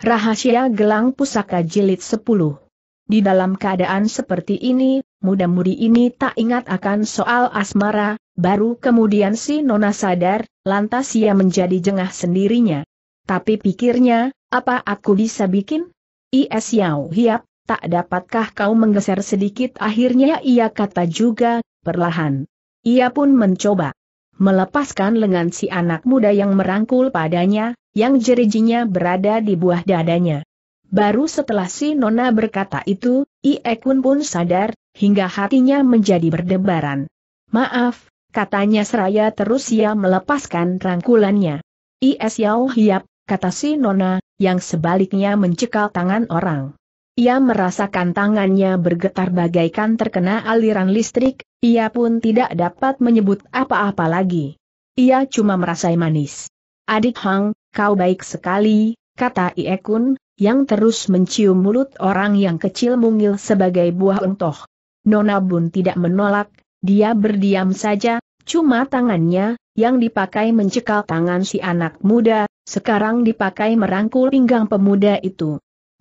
Rahasia Gelang Pusaka Jilid 10 Di dalam keadaan seperti ini, muda-mudi ini tak ingat akan soal asmara, baru kemudian si Nona sadar, lantas ia menjadi jengah sendirinya. Tapi pikirnya, apa aku bisa bikin? Is Yau Hiap, tak dapatkah kau menggeser sedikit akhirnya ia kata juga, perlahan. Ia pun mencoba melepaskan lengan si anak muda yang merangkul padanya, yang jerijinya berada di buah dadanya. Baru setelah si Nona berkata itu, Iekun pun sadar, hingga hatinya menjadi berdebaran. Maaf, katanya seraya terus ia melepaskan rangkulannya. Ies Yao Hiap, kata si Nona, yang sebaliknya mencekal tangan orang. Ia merasakan tangannya bergetar bagaikan terkena aliran listrik, ia pun tidak dapat menyebut apa-apa lagi. Ia cuma merasai manis. Adik Hang, Kau baik sekali, kata Iekun, yang terus mencium mulut orang yang kecil mungil sebagai buah untoh. Nona Bun tidak menolak, dia berdiam saja, cuma tangannya, yang dipakai mencekal tangan si anak muda, sekarang dipakai merangkul pinggang pemuda itu.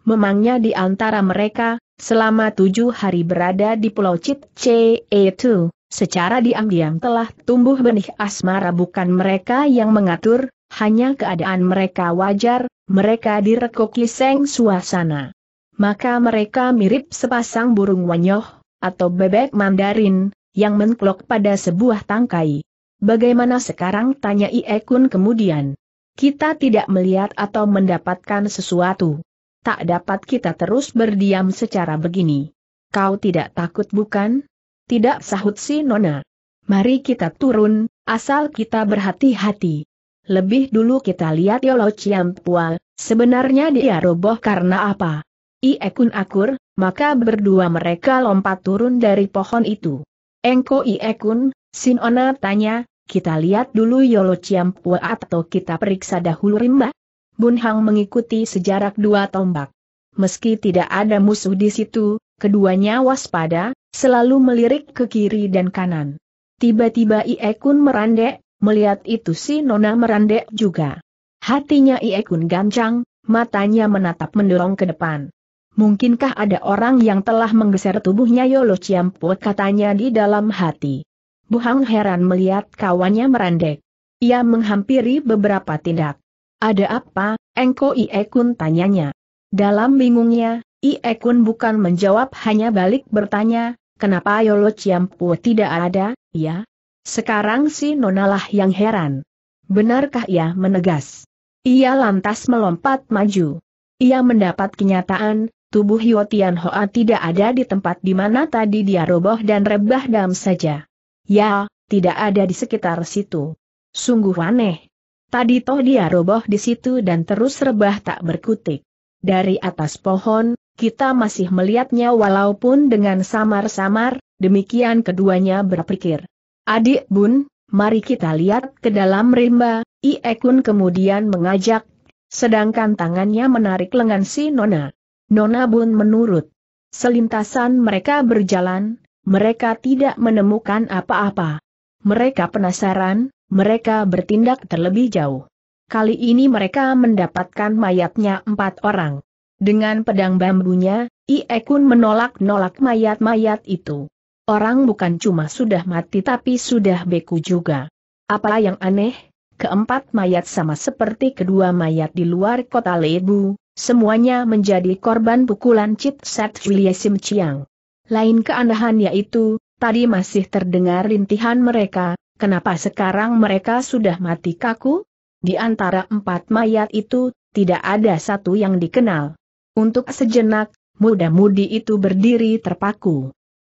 Memangnya di antara mereka, selama tujuh hari berada di Pulau E itu, secara diam-diam telah tumbuh benih asmara bukan mereka yang mengatur, hanya keadaan mereka wajar, mereka direkoki seng suasana. Maka mereka mirip sepasang burung wanyoh, atau bebek mandarin, yang mengklok pada sebuah tangkai. Bagaimana sekarang tanya Iekun kemudian. Kita tidak melihat atau mendapatkan sesuatu. Tak dapat kita terus berdiam secara begini. Kau tidak takut bukan? Tidak sahut si Nona. Mari kita turun, asal kita berhati-hati. Lebih dulu kita lihat Yolo Ciampua, sebenarnya dia roboh karena apa? Iekun akur, maka berdua mereka lompat turun dari pohon itu. Engko Iekun, Sinona tanya, kita lihat dulu Yolo Ciampua atau kita periksa dahulu rimba? Bun Hang mengikuti sejarak dua tombak. Meski tidak ada musuh di situ, keduanya waspada, selalu melirik ke kiri dan kanan. Tiba-tiba Iekun merandek, Melihat itu si Nona merandek juga. Hatinya Iekun gancang, matanya menatap mendorong ke depan. Mungkinkah ada orang yang telah menggeser tubuhnya Yolo Ciampo katanya di dalam hati. Buhang heran melihat kawannya merandek. Ia menghampiri beberapa tindak. Ada apa, Engko Iekun tanyanya. Dalam bingungnya, Iekun bukan menjawab hanya balik bertanya, kenapa Yolo Ciampo tidak ada, ya, sekarang si Nonalah yang heran. Benarkah ia menegas? Ia lantas melompat maju. Ia mendapat kenyataan, tubuh Yotian Tian Hoa tidak ada di tempat di mana tadi dia roboh dan rebah dam saja. Ya, tidak ada di sekitar situ. Sungguh aneh. Tadi toh dia roboh di situ dan terus rebah tak berkutik. Dari atas pohon, kita masih melihatnya walaupun dengan samar-samar, demikian keduanya berpikir. Adik Bun, mari kita lihat ke dalam rimba, Iekun kemudian mengajak, sedangkan tangannya menarik lengan si Nona. Nona Bun menurut. Selintasan mereka berjalan, mereka tidak menemukan apa-apa. Mereka penasaran, mereka bertindak terlebih jauh. Kali ini mereka mendapatkan mayatnya empat orang. Dengan pedang bambunya, Iekun menolak-nolak mayat-mayat itu. Orang bukan cuma sudah mati tapi sudah beku juga. Apa yang aneh? Keempat mayat sama seperti kedua mayat di luar kota Lebu, semuanya menjadi korban pukulan Cip Set Wiliesim Chiang. Lain keanehan yaitu, tadi masih terdengar rintihan mereka, kenapa sekarang mereka sudah mati kaku? Di antara empat mayat itu, tidak ada satu yang dikenal. Untuk sejenak, muda-mudi itu berdiri terpaku.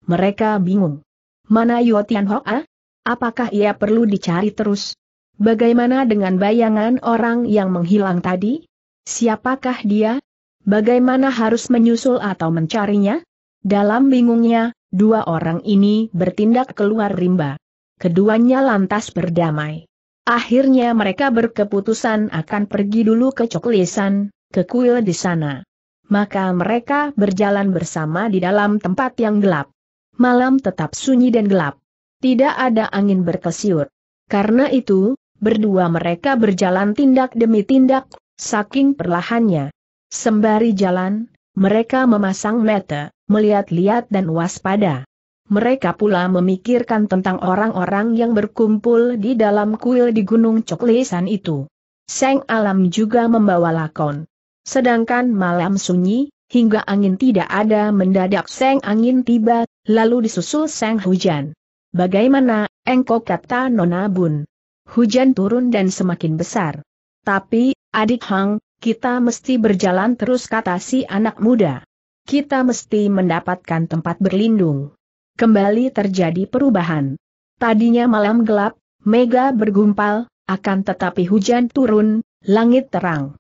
Mereka bingung. Mana Yuo Tian ah? Apakah ia perlu dicari terus? Bagaimana dengan bayangan orang yang menghilang tadi? Siapakah dia? Bagaimana harus menyusul atau mencarinya? Dalam bingungnya, dua orang ini bertindak keluar rimba. Keduanya lantas berdamai. Akhirnya mereka berkeputusan akan pergi dulu ke Coklesan, ke kuil di sana. Maka mereka berjalan bersama di dalam tempat yang gelap malam tetap sunyi dan gelap. Tidak ada angin berkesiur. Karena itu, berdua mereka berjalan tindak demi tindak, saking perlahannya. Sembari jalan, mereka memasang mata, melihat-lihat dan waspada. Mereka pula memikirkan tentang orang-orang yang berkumpul di dalam kuil di Gunung Coklesan itu. Seng Alam juga membawa lakon. Sedangkan malam sunyi, Hingga angin tidak ada mendadak seng angin tiba, lalu disusul seng hujan. Bagaimana, engkau kata Nona Bun. Hujan turun dan semakin besar. Tapi, adik Hang, kita mesti berjalan terus kata si anak muda. Kita mesti mendapatkan tempat berlindung. Kembali terjadi perubahan. Tadinya malam gelap, mega bergumpal, akan tetapi hujan turun, langit terang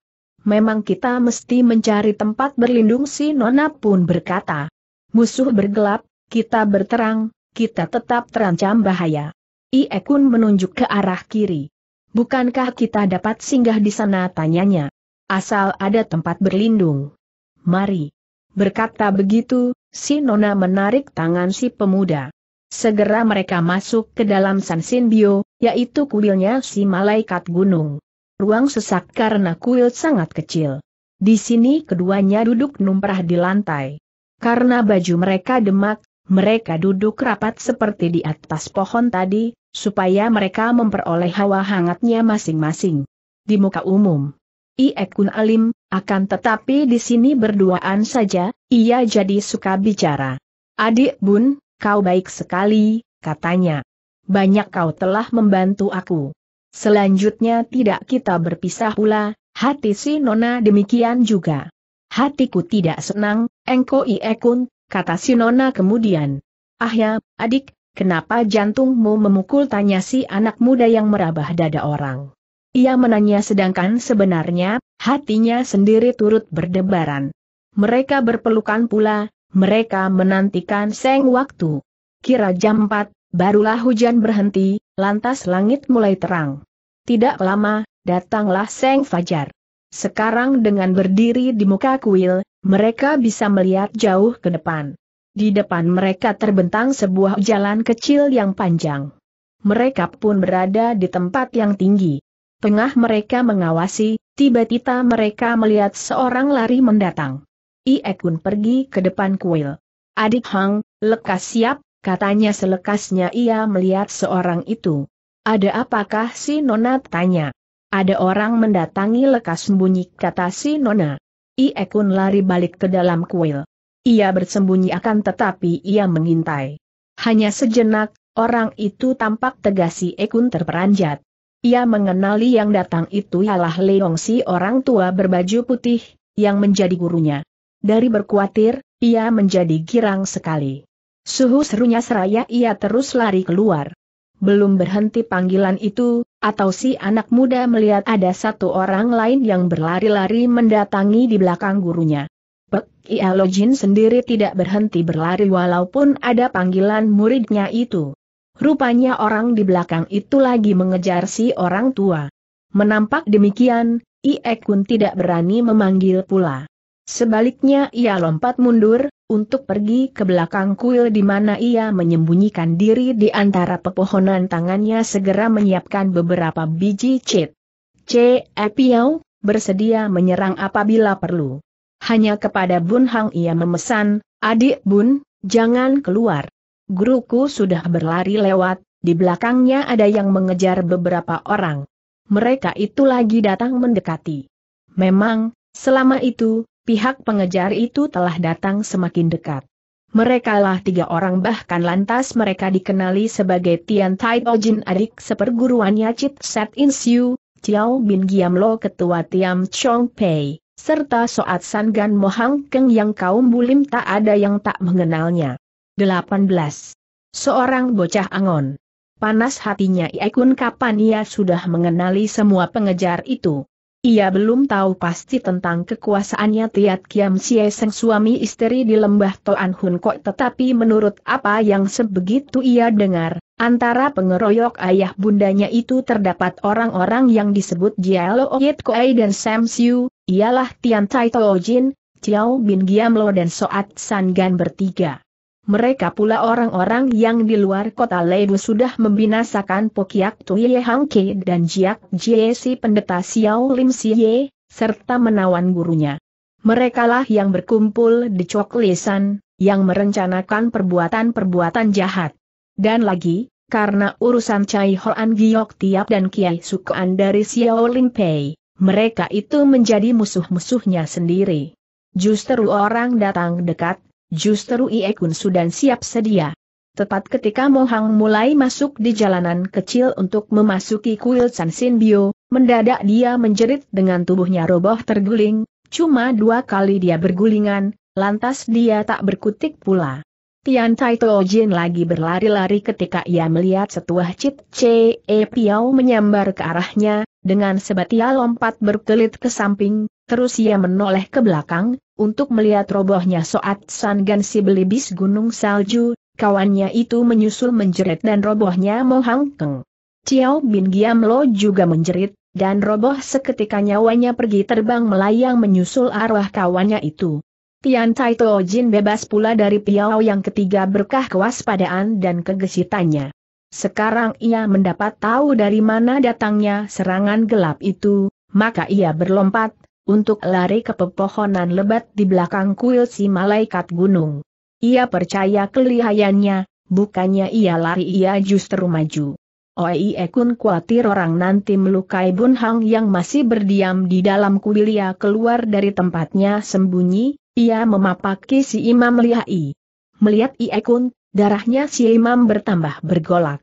memang kita mesti mencari tempat berlindung si Nona pun berkata. Musuh bergelap, kita berterang, kita tetap terancam bahaya. Iekun menunjuk ke arah kiri. Bukankah kita dapat singgah di sana tanyanya? Asal ada tempat berlindung. Mari. Berkata begitu, si Nona menarik tangan si pemuda. Segera mereka masuk ke dalam San Sinbio, yaitu kuilnya si malaikat gunung ruang sesak karena kuil sangat kecil. Di sini keduanya duduk numprah di lantai. Karena baju mereka demak, mereka duduk rapat seperti di atas pohon tadi, supaya mereka memperoleh hawa hangatnya masing-masing. Di muka umum, Iekun Alim, akan tetapi di sini berduaan saja, ia jadi suka bicara. Adik Bun, kau baik sekali, katanya. Banyak kau telah membantu aku. Selanjutnya tidak kita berpisah pula, hati si Nona demikian juga. Hatiku tidak senang, engko iekun, kata si Nona kemudian. Ah ya, adik, kenapa jantungmu memukul tanya si anak muda yang merabah dada orang. Ia menanya sedangkan sebenarnya, hatinya sendiri turut berdebaran. Mereka berpelukan pula, mereka menantikan seng waktu. Kira jam 4, barulah hujan berhenti, Lantas langit mulai terang. Tidak lama, datanglah Seng Fajar. Sekarang dengan berdiri di muka kuil, mereka bisa melihat jauh ke depan. Di depan mereka terbentang sebuah jalan kecil yang panjang. Mereka pun berada di tempat yang tinggi. Tengah mereka mengawasi, tiba-tiba mereka melihat seorang lari mendatang. iekun pergi ke depan kuil. Adik Hang, lekas siap, katanya selekasnya ia melihat seorang itu. Ada apakah si Nona tanya? Ada orang mendatangi lekas sembunyi kata si Nona. Iekun lari balik ke dalam kuil. Ia bersembunyi akan tetapi ia mengintai. Hanya sejenak, orang itu tampak tegas si Ekun terperanjat. Ia mengenali yang datang itu ialah Leong si orang tua berbaju putih, yang menjadi gurunya. Dari berkuatir, ia menjadi girang sekali. Suhu serunya seraya ia terus lari keluar. Belum berhenti panggilan itu, atau si anak muda melihat ada satu orang lain yang berlari-lari mendatangi di belakang gurunya. Pek Ialojin sendiri tidak berhenti berlari walaupun ada panggilan muridnya itu. Rupanya orang di belakang itu lagi mengejar si orang tua. Menampak demikian, Iekun tidak berani memanggil pula. Sebaliknya ia lompat mundur, untuk pergi ke belakang kuil di mana ia menyembunyikan diri di antara pepohonan tangannya segera menyiapkan beberapa biji cit. C. Epiau, bersedia menyerang apabila perlu. Hanya kepada Bun Hang ia memesan, adik Bun, jangan keluar. Guruku sudah berlari lewat, di belakangnya ada yang mengejar beberapa orang. Mereka itu lagi datang mendekati. Memang, selama itu, pihak pengejar itu telah datang semakin dekat. Mereka lah tiga orang bahkan lantas mereka dikenali sebagai Tian Tai Ojin adik seperguruannya Chit Set In Siu, Chiao Bin Giam Lo ketua Tiam Chong Pei, serta Soat San Gan Mohang Keng yang kaum bulim tak ada yang tak mengenalnya. 18. Seorang bocah angon. Panas hatinya Iaikun kapan ia sudah mengenali semua pengejar itu. Ia belum tahu pasti tentang kekuasaannya Tiat Kiam Cie Seng suami istri di lembah Toan Hun Kok tetapi menurut apa yang sebegitu ia dengar, antara pengeroyok ayah bundanya itu terdapat orang-orang yang disebut Jialo Oyet Koei dan Sam Siu, ialah Tian Tai Tojin, Chiao Bin Giam Lo dan Soat San Gan bertiga mereka pula orang-orang yang di luar kota Leibu sudah membinasakan Pokiak Tuye Hangke dan Jiak Jie si pendeta Xiao Lim Siye, serta menawan gurunya. Merekalah yang berkumpul di Lisan, yang merencanakan perbuatan-perbuatan jahat. Dan lagi, karena urusan Cai Hoan Giok Tiap dan Kiai Sukuan dari Xiao Lim Pei, mereka itu menjadi musuh-musuhnya sendiri. Justru orang datang dekat, Justru Ie Kun sudah siap sedia. Tepat ketika Mohang mulai masuk di jalanan kecil untuk memasuki kuil San Sinbio, mendadak dia menjerit dengan tubuhnya roboh terguling, cuma dua kali dia bergulingan, lantas dia tak berkutik pula. Tian Tai Jin lagi berlari-lari ketika ia melihat setuah Cit E Piao menyambar ke arahnya, dengan sebatia lompat berkelit ke samping, Terus ia menoleh ke belakang, untuk melihat robohnya Soat Sangan si belibis gunung salju, kawannya itu menyusul menjerit dan robohnya Mohang Keng. Ciao Bin Giam Lo juga menjerit, dan roboh seketika nyawanya pergi terbang melayang menyusul arwah kawannya itu. Tian Tai To Jin bebas pula dari piau yang ketiga berkah kewaspadaan dan kegesitannya. Sekarang ia mendapat tahu dari mana datangnya serangan gelap itu, maka ia berlompat, untuk lari ke pepohonan lebat di belakang kuil si malaikat gunung. Ia percaya kelihayannya, bukannya ia lari ia justru maju. Oi Ekun khawatir orang nanti melukai Bun Hang yang masih berdiam di dalam kuil ia keluar dari tempatnya sembunyi, ia memapaki si Imam Lihai. Melihat ekun, darahnya si Imam bertambah bergolak.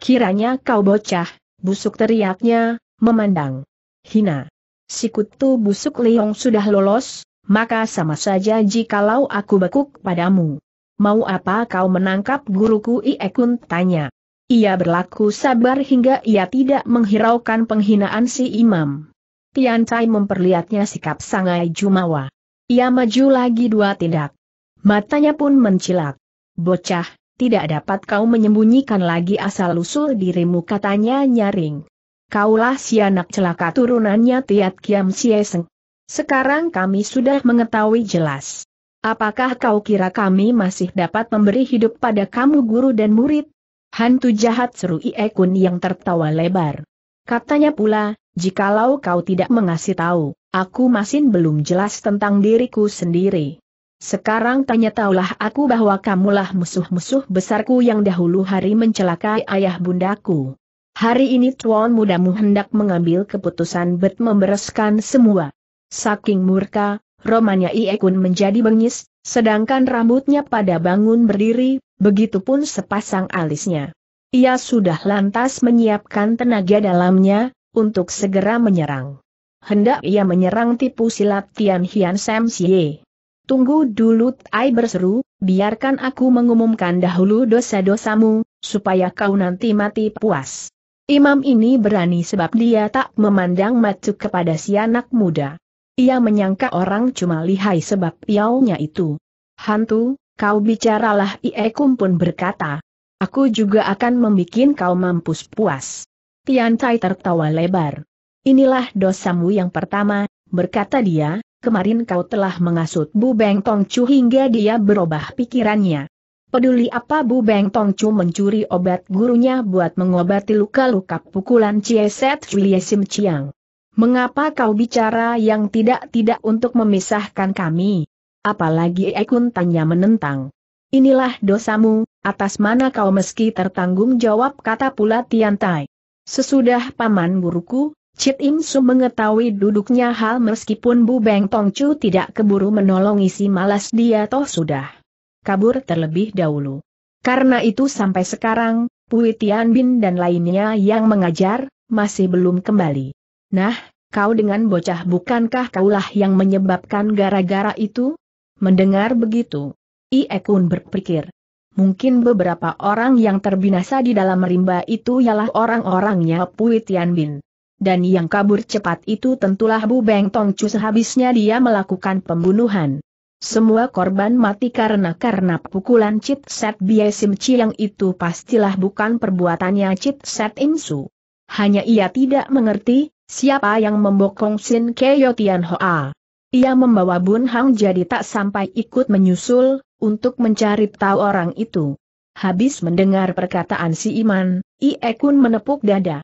Kiranya kau bocah, busuk teriaknya, memandang. Hina sikutu busuk Leong sudah lolos, maka sama saja jikalau aku bekuk padamu. Mau apa kau menangkap guruku Iekun tanya. Ia berlaku sabar hingga ia tidak menghiraukan penghinaan si imam. Tian Cai memperlihatnya sikap sangai jumawa. Ia maju lagi dua tindak. Matanya pun mencilak. Bocah, tidak dapat kau menyembunyikan lagi asal-usul dirimu katanya nyaring kaulah si anak celaka turunannya Tiat Kiam Sieseng. Sekarang kami sudah mengetahui jelas. Apakah kau kira kami masih dapat memberi hidup pada kamu guru dan murid? Hantu jahat seru iekun yang tertawa lebar. Katanya pula, jikalau kau tidak mengasih tahu, aku masih belum jelas tentang diriku sendiri. Sekarang tanya taulah aku bahwa kamulah musuh-musuh besarku yang dahulu hari mencelakai ayah bundaku. Hari ini tuan mudamu hendak mengambil keputusan bet membereskan semua. Saking murka, romanya Iekun menjadi bengis, sedangkan rambutnya pada bangun berdiri, begitupun sepasang alisnya. Ia sudah lantas menyiapkan tenaga dalamnya, untuk segera menyerang. Hendak ia menyerang tipu silat Tian Hian Sam Xie. Tunggu dulu Tai berseru, biarkan aku mengumumkan dahulu dosa-dosamu, supaya kau nanti mati puas. Imam ini berani sebab dia tak memandang macu kepada si anak muda. Ia menyangka orang cuma lihai sebab piaunya itu. Hantu, kau bicaralah Iekum pun berkata. Aku juga akan membuat kau mampus puas. Tian Tai tertawa lebar. Inilah dosamu yang pertama, berkata dia, kemarin kau telah mengasut Bu Beng Tong Chu hingga dia berubah pikirannya. Peduli apa Bu Beng Tongcu mencuri obat gurunya buat mengobati luka-luka pukulan Cieset Sim Chiang. Mengapa kau bicara yang tidak-tidak untuk memisahkan kami? Apalagi Ekun tanya menentang. Inilah dosamu, atas mana kau meski tertanggung jawab kata pula Tian Tai. Sesudah paman guruku, Chit Im Su mengetahui duduknya hal meskipun Bu Beng Tongcu tidak keburu menolong isi malas dia toh sudah kabur terlebih dahulu. Karena itu sampai sekarang, Pui Tian Bin dan lainnya yang mengajar, masih belum kembali. Nah, kau dengan bocah bukankah kaulah yang menyebabkan gara-gara itu? Mendengar begitu, Ie Kun berpikir. Mungkin beberapa orang yang terbinasa di dalam rimba itu ialah orang-orangnya Pui Tian Bin. Dan yang kabur cepat itu tentulah Bu Beng Tong Chu sehabisnya dia melakukan pembunuhan. Semua korban mati karena karena pukulan Chit Set Biasim Sim Chiang itu pastilah bukan perbuatannya Chit Set Insu. Hanya ia tidak mengerti, siapa yang membokong Sin Keo Tian Hoa. Ia membawa Bun Hang jadi tak sampai ikut menyusul, untuk mencari tahu orang itu. Habis mendengar perkataan si Iman, Ie Kun menepuk dada.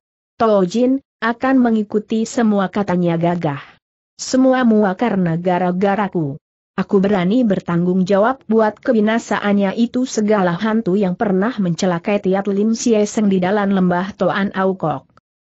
Jin akan mengikuti semua katanya gagah. Semua mua karena gara-garaku. Aku berani bertanggung jawab buat kebinasaannya itu segala hantu yang pernah mencelakai Tiat Lim Sieseng di dalam lembah Toan Aukok.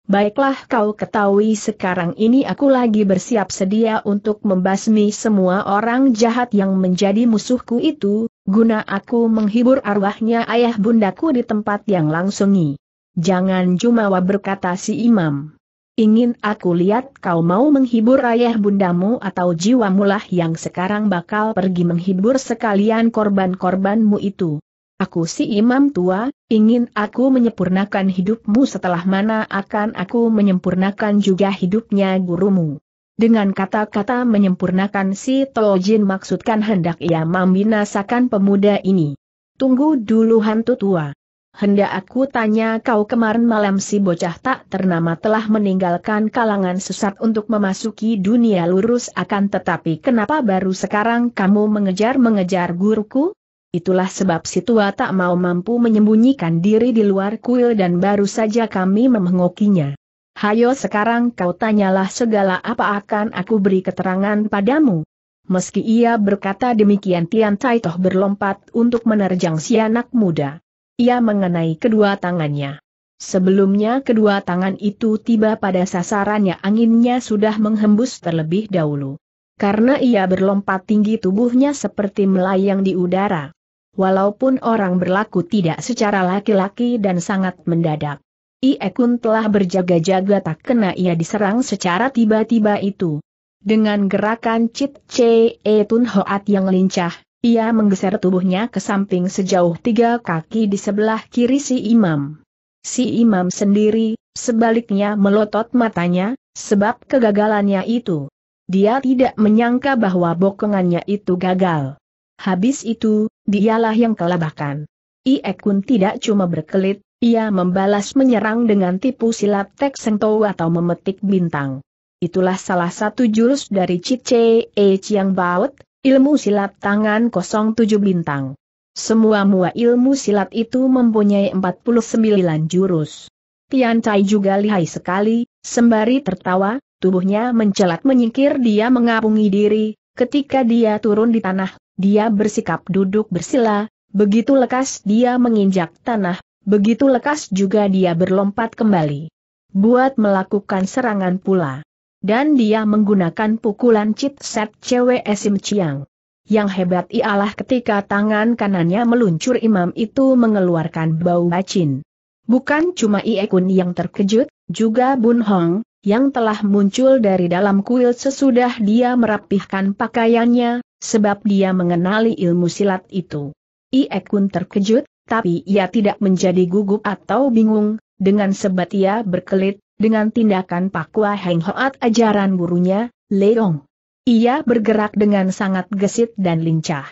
Baiklah kau ketahui sekarang ini aku lagi bersiap sedia untuk membasmi semua orang jahat yang menjadi musuhku itu, guna aku menghibur arwahnya ayah bundaku di tempat yang langsungi. Jangan jumawa berkata si imam. Ingin aku lihat kau mau menghibur ayah bundamu atau jiwamulah yang sekarang bakal pergi menghibur sekalian korban-korbanmu itu. Aku si imam tua, ingin aku menyempurnakan hidupmu setelah mana akan aku menyempurnakan juga hidupnya gurumu. Dengan kata-kata menyempurnakan si Tojin maksudkan hendak ia membinasakan pemuda ini. Tunggu dulu hantu tua hendak aku tanya kau kemarin malam si bocah tak ternama telah meninggalkan kalangan sesat untuk memasuki dunia lurus akan tetapi kenapa baru sekarang kamu mengejar-mengejar guruku? Itulah sebab si tua tak mau mampu menyembunyikan diri di luar kuil dan baru saja kami memengokinya. Hayo sekarang kau tanyalah segala apa akan aku beri keterangan padamu. Meski ia berkata demikian Tian Tai Toh berlompat untuk menerjang si anak muda ia mengenai kedua tangannya. Sebelumnya kedua tangan itu tiba pada sasarannya anginnya sudah menghembus terlebih dahulu. Karena ia berlompat tinggi tubuhnya seperti melayang di udara. Walaupun orang berlaku tidak secara laki-laki dan sangat mendadak. Iekun telah berjaga-jaga tak kena ia diserang secara tiba-tiba itu. Dengan gerakan Cit Ce Tun Hoat yang lincah, ia menggeser tubuhnya ke samping sejauh tiga kaki di sebelah kiri si imam. Si imam sendiri, sebaliknya melotot matanya, sebab kegagalannya itu. Dia tidak menyangka bahwa bokongannya itu gagal. Habis itu, dialah yang kelabakan. Iekun tidak cuma berkelit, ia membalas menyerang dengan tipu silat tek sentou atau memetik bintang. Itulah salah satu jurus dari Cice E Chiang Baut, Ilmu silat tangan 07 bintang. Semua-mua ilmu silat itu mempunyai 49 jurus. Tian Cai juga lihai sekali, sembari tertawa, tubuhnya mencelat menyingkir dia mengapungi diri, ketika dia turun di tanah, dia bersikap duduk bersila, begitu lekas dia menginjak tanah, begitu lekas juga dia berlompat kembali. Buat melakukan serangan pula. Dan dia menggunakan pukulan chip set cewek Sim Ciang, Yang hebat ialah ketika tangan kanannya meluncur imam itu mengeluarkan bau bacin. Bukan cuma Ie Kun yang terkejut, juga Bun Hong, yang telah muncul dari dalam kuil sesudah dia merapihkan pakaiannya, sebab dia mengenali ilmu silat itu. Ie Kun terkejut, tapi ia tidak menjadi gugup atau bingung, dengan sebab ia berkelit, dengan tindakan Pakua Heng Hoat ajaran gurunya, Leong. Ia bergerak dengan sangat gesit dan lincah.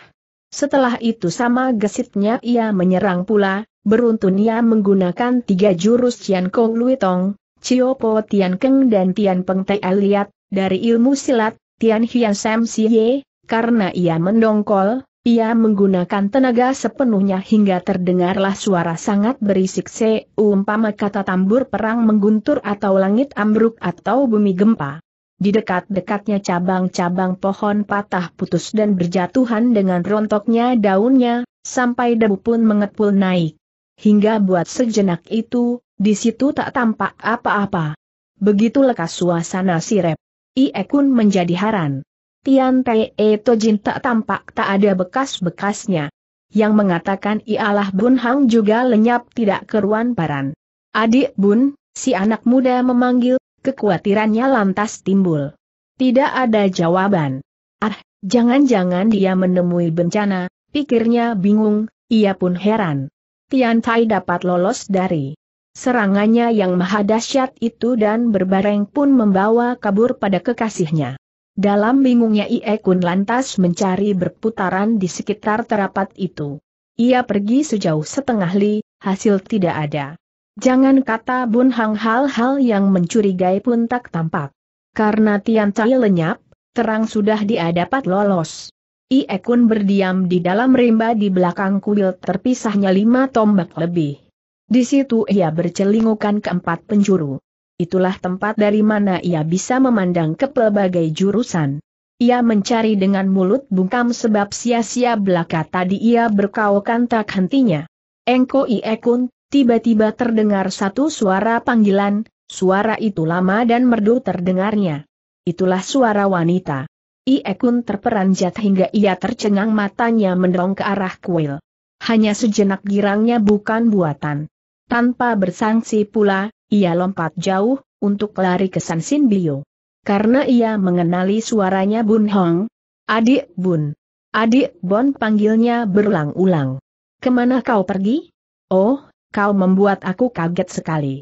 Setelah itu sama gesitnya ia menyerang pula, beruntun ia menggunakan tiga jurus Tian Kong Lui Tong, Chio Po Tian Keng dan Tian Peng Te Aliat, dari ilmu silat, Tian Hian Sam Si Ye, karena ia mendongkol, ia menggunakan tenaga sepenuhnya hingga terdengarlah suara sangat berisik se, umpama kata tambur perang mengguntur atau langit ambruk atau bumi gempa. Di dekat-dekatnya cabang-cabang pohon patah putus dan berjatuhan dengan rontoknya daunnya, sampai debu pun mengepul naik. Hingga buat sejenak itu, di situ tak tampak apa-apa. Begitu lekas suasana sirep. Iekun menjadi haran. Tian Pei Tojin tak tampak tak ada bekas-bekasnya. Yang mengatakan ialah Bun Hang juga lenyap tidak keruan paran. Adik Bun, si anak muda memanggil, kekhawatirannya lantas timbul. Tidak ada jawaban. Ah, jangan-jangan dia menemui bencana, pikirnya bingung, ia pun heran. Tian Tai dapat lolos dari serangannya yang maha dahsyat itu dan berbareng pun membawa kabur pada kekasihnya. Dalam bingungnya Ie Kun lantas mencari berputaran di sekitar terapat itu. Ia pergi sejauh setengah li, hasil tidak ada. Jangan kata Bun Hang hal-hal yang mencurigai pun tak tampak. Karena Tian Cai lenyap, terang sudah dia dapat lolos. Ie Kun berdiam di dalam rimba di belakang kuil terpisahnya lima tombak lebih. Di situ ia bercelingukan keempat penjuru itulah tempat dari mana ia bisa memandang ke pelbagai jurusan. Ia mencari dengan mulut bungkam sebab sia-sia belaka tadi ia berkaukan tak hentinya. Engko Iekun, tiba-tiba terdengar satu suara panggilan, suara itu lama dan merdu terdengarnya. Itulah suara wanita. Iekun terperanjat hingga ia tercengang matanya mendong ke arah kuil. Hanya sejenak girangnya bukan buatan. Tanpa bersangsi pula, ia lompat jauh, untuk lari ke San Sin Bio. Karena ia mengenali suaranya Bun Hong. Adik Bun. Adik Bon panggilnya berulang-ulang. Kemana kau pergi? Oh, kau membuat aku kaget sekali.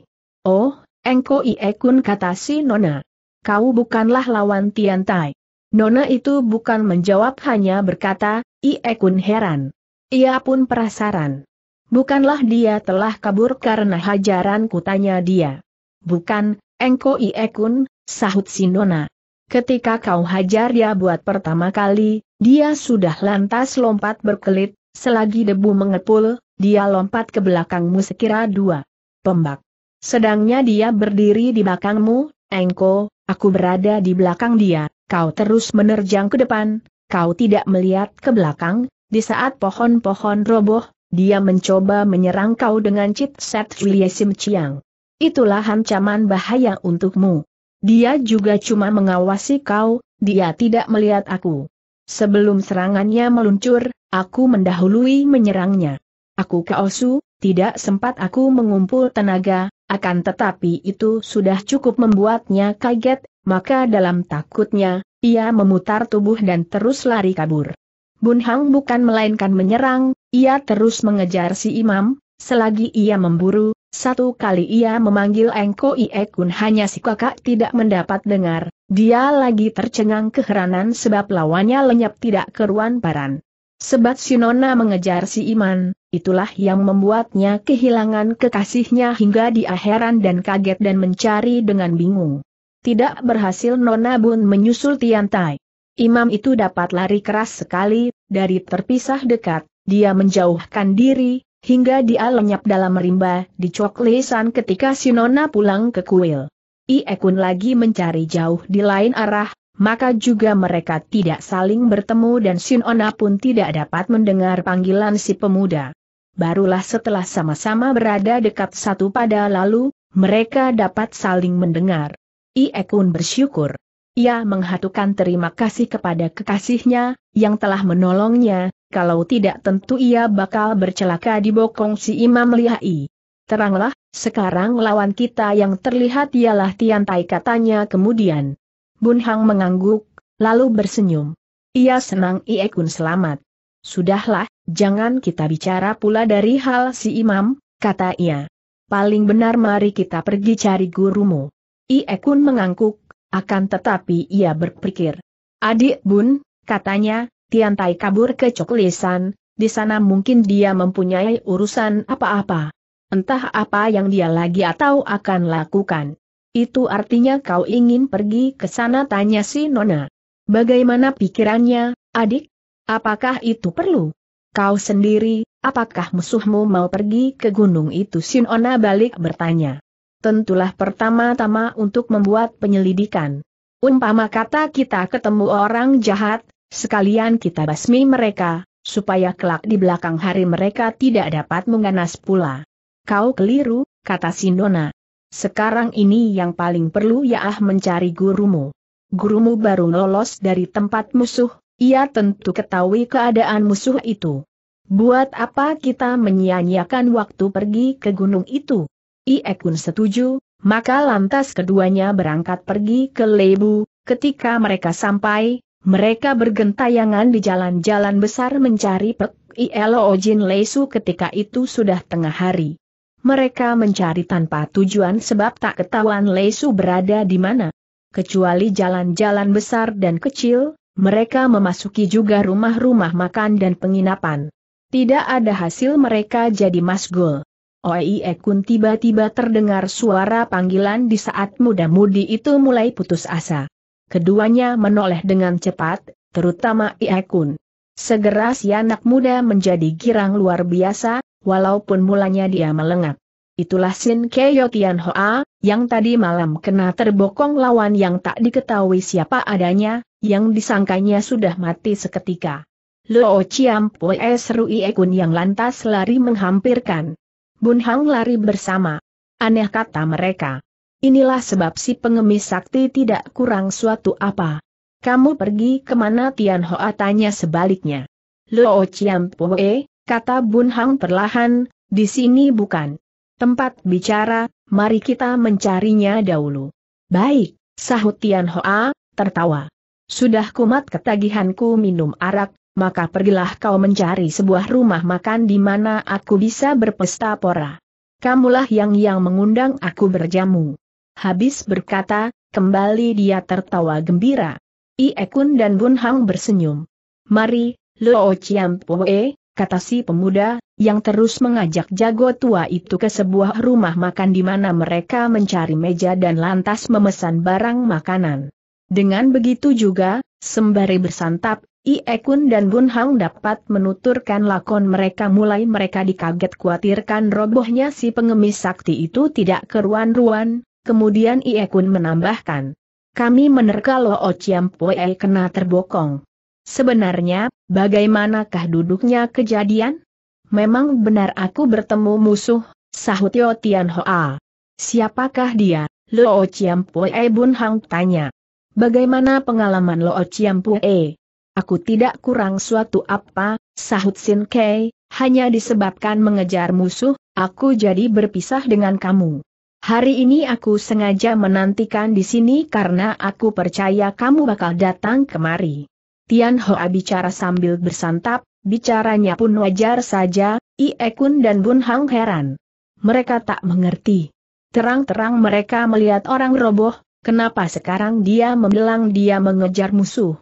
Oh, Engko Ie Kun kata si Nona. Kau bukanlah lawan Tian Tai. Nona itu bukan menjawab hanya berkata, Ie Kun heran. Ia pun perasaran. Bukanlah dia telah kabur karena hajaran kutanya dia. Bukan, Engko Iekun, sahut Sinona. Ketika kau hajar dia buat pertama kali, dia sudah lantas lompat berkelit, selagi debu mengepul, dia lompat ke belakangmu sekira dua pembak. Sedangnya dia berdiri di belakangmu, Engko, aku berada di belakang dia, kau terus menerjang ke depan, kau tidak melihat ke belakang, di saat pohon-pohon roboh, dia mencoba menyerang kau dengan cheat Set Sim Chiang. Itulah ancaman bahaya untukmu. Dia juga cuma mengawasi kau, dia tidak melihat aku. Sebelum serangannya meluncur, aku mendahului menyerangnya. Aku keosu, tidak sempat aku mengumpul tenaga, akan tetapi itu sudah cukup membuatnya kaget, maka dalam takutnya, ia memutar tubuh dan terus lari kabur. Bun Hang bukan melainkan menyerang, ia terus mengejar si imam, selagi ia memburu, satu kali ia memanggil Engko Iekun hanya si kakak tidak mendapat dengar, dia lagi tercengang keheranan sebab lawannya lenyap tidak keruan paran. Sebab si Nona mengejar si Iman, itulah yang membuatnya kehilangan kekasihnya hingga dia heran dan kaget dan mencari dengan bingung. Tidak berhasil Nona Bun menyusul Tiantai. Imam itu dapat lari keras sekali, dari terpisah dekat, dia menjauhkan diri, hingga dia lenyap dalam rimba di coklesan ketika Nona pulang ke kuil. Iekun lagi mencari jauh di lain arah, maka juga mereka tidak saling bertemu dan Nona pun tidak dapat mendengar panggilan si pemuda. Barulah setelah sama-sama berada dekat satu pada lalu, mereka dapat saling mendengar. Iekun bersyukur. Ia menghatukan terima kasih kepada kekasihnya, yang telah menolongnya, kalau tidak tentu ia bakal bercelaka di bokong si Imam Lihai. Teranglah, sekarang lawan kita yang terlihat ialah Tian Tai katanya kemudian. Bun Hang mengangguk, lalu bersenyum. Ia senang Ie Kun selamat. Sudahlah, jangan kita bicara pula dari hal si Imam, kata ia. Paling benar mari kita pergi cari gurumu. Ie Kun mengangguk, akan tetapi ia berpikir. Adik Bun, katanya, Tian Tai kabur ke coklesan, di sana mungkin dia mempunyai urusan apa-apa. Entah apa yang dia lagi atau akan lakukan. Itu artinya kau ingin pergi ke sana tanya si Nona. Bagaimana pikirannya, adik? Apakah itu perlu? Kau sendiri, apakah musuhmu mau pergi ke gunung itu? Si Nona balik bertanya. Tentulah pertama-tama untuk membuat penyelidikan. Umpama kata kita ketemu orang jahat, Sekalian kita basmi mereka, supaya kelak di belakang hari mereka tidak dapat mengganas pula. Kau keliru, kata Sindona. Sekarang ini yang paling perlu Yaah mencari gurumu. Gurumu baru lolos dari tempat musuh, ia tentu ketahui keadaan musuh itu. Buat apa kita menyia-nyiakan waktu pergi ke gunung itu? Iekun setuju, maka lantas keduanya berangkat pergi ke Lebu, ketika mereka sampai, mereka bergentayangan di jalan-jalan besar mencari Pek Ilo Jin Leisu ketika itu sudah tengah hari. Mereka mencari tanpa tujuan sebab tak ketahuan Leisu berada di mana. Kecuali jalan-jalan besar dan kecil, mereka memasuki juga rumah-rumah makan dan penginapan. Tidak ada hasil mereka jadi masgul. Oi Ekun tiba-tiba terdengar suara panggilan di saat muda-mudi itu mulai putus asa keduanya menoleh dengan cepat, terutama Iekun. Segera si anak muda menjadi girang luar biasa, walaupun mulanya dia melengak. Itulah Sin Keyo Tian Hoa, yang tadi malam kena terbokong lawan yang tak diketahui siapa adanya, yang disangkanya sudah mati seketika. Luo Chiam Pue seru Iekun yang lantas lari menghampirkan. Bun Hang lari bersama. Aneh kata mereka. Inilah sebab si pengemis sakti tidak kurang suatu apa. Kamu pergi kemana Tian Hoa tanya sebaliknya. Luo Chiam Pue, kata Bun Hang perlahan, di sini bukan. Tempat bicara, mari kita mencarinya dahulu. Baik, sahut Tian Hoa, tertawa. Sudah kumat ketagihanku minum arak, maka pergilah kau mencari sebuah rumah makan di mana aku bisa berpesta pora. Kamulah yang yang mengundang aku berjamu. Habis berkata, kembali dia tertawa gembira. Iekun dan Bun Hang bersenyum. Mari, Luo Chiam Pue, kata si pemuda, yang terus mengajak jago tua itu ke sebuah rumah makan di mana mereka mencari meja dan lantas memesan barang makanan. Dengan begitu juga, sembari bersantap, Iekun dan Bun Hang dapat menuturkan lakon mereka mulai mereka dikaget khawatirkan robohnya si pengemis sakti itu tidak keruan-ruan, Kemudian Ie Kun menambahkan, kami menerka Lo Chiam Pue kena terbokong. Sebenarnya, bagaimanakah duduknya kejadian? Memang benar aku bertemu musuh, sahut Yo Tian Hoa. Siapakah dia? Lo Chiam Pue e Bun Hang tanya. Bagaimana pengalaman Lo Chiam Pue? E? Aku tidak kurang suatu apa, sahut Sin Kei, hanya disebabkan mengejar musuh, aku jadi berpisah dengan kamu. Hari ini aku sengaja menantikan di sini karena aku percaya kamu bakal datang kemari. Tian Hoa bicara sambil bersantap, bicaranya pun wajar saja, Ie Kun dan Bun Hang heran. Mereka tak mengerti. Terang-terang mereka melihat orang roboh, kenapa sekarang dia membelang dia mengejar musuh?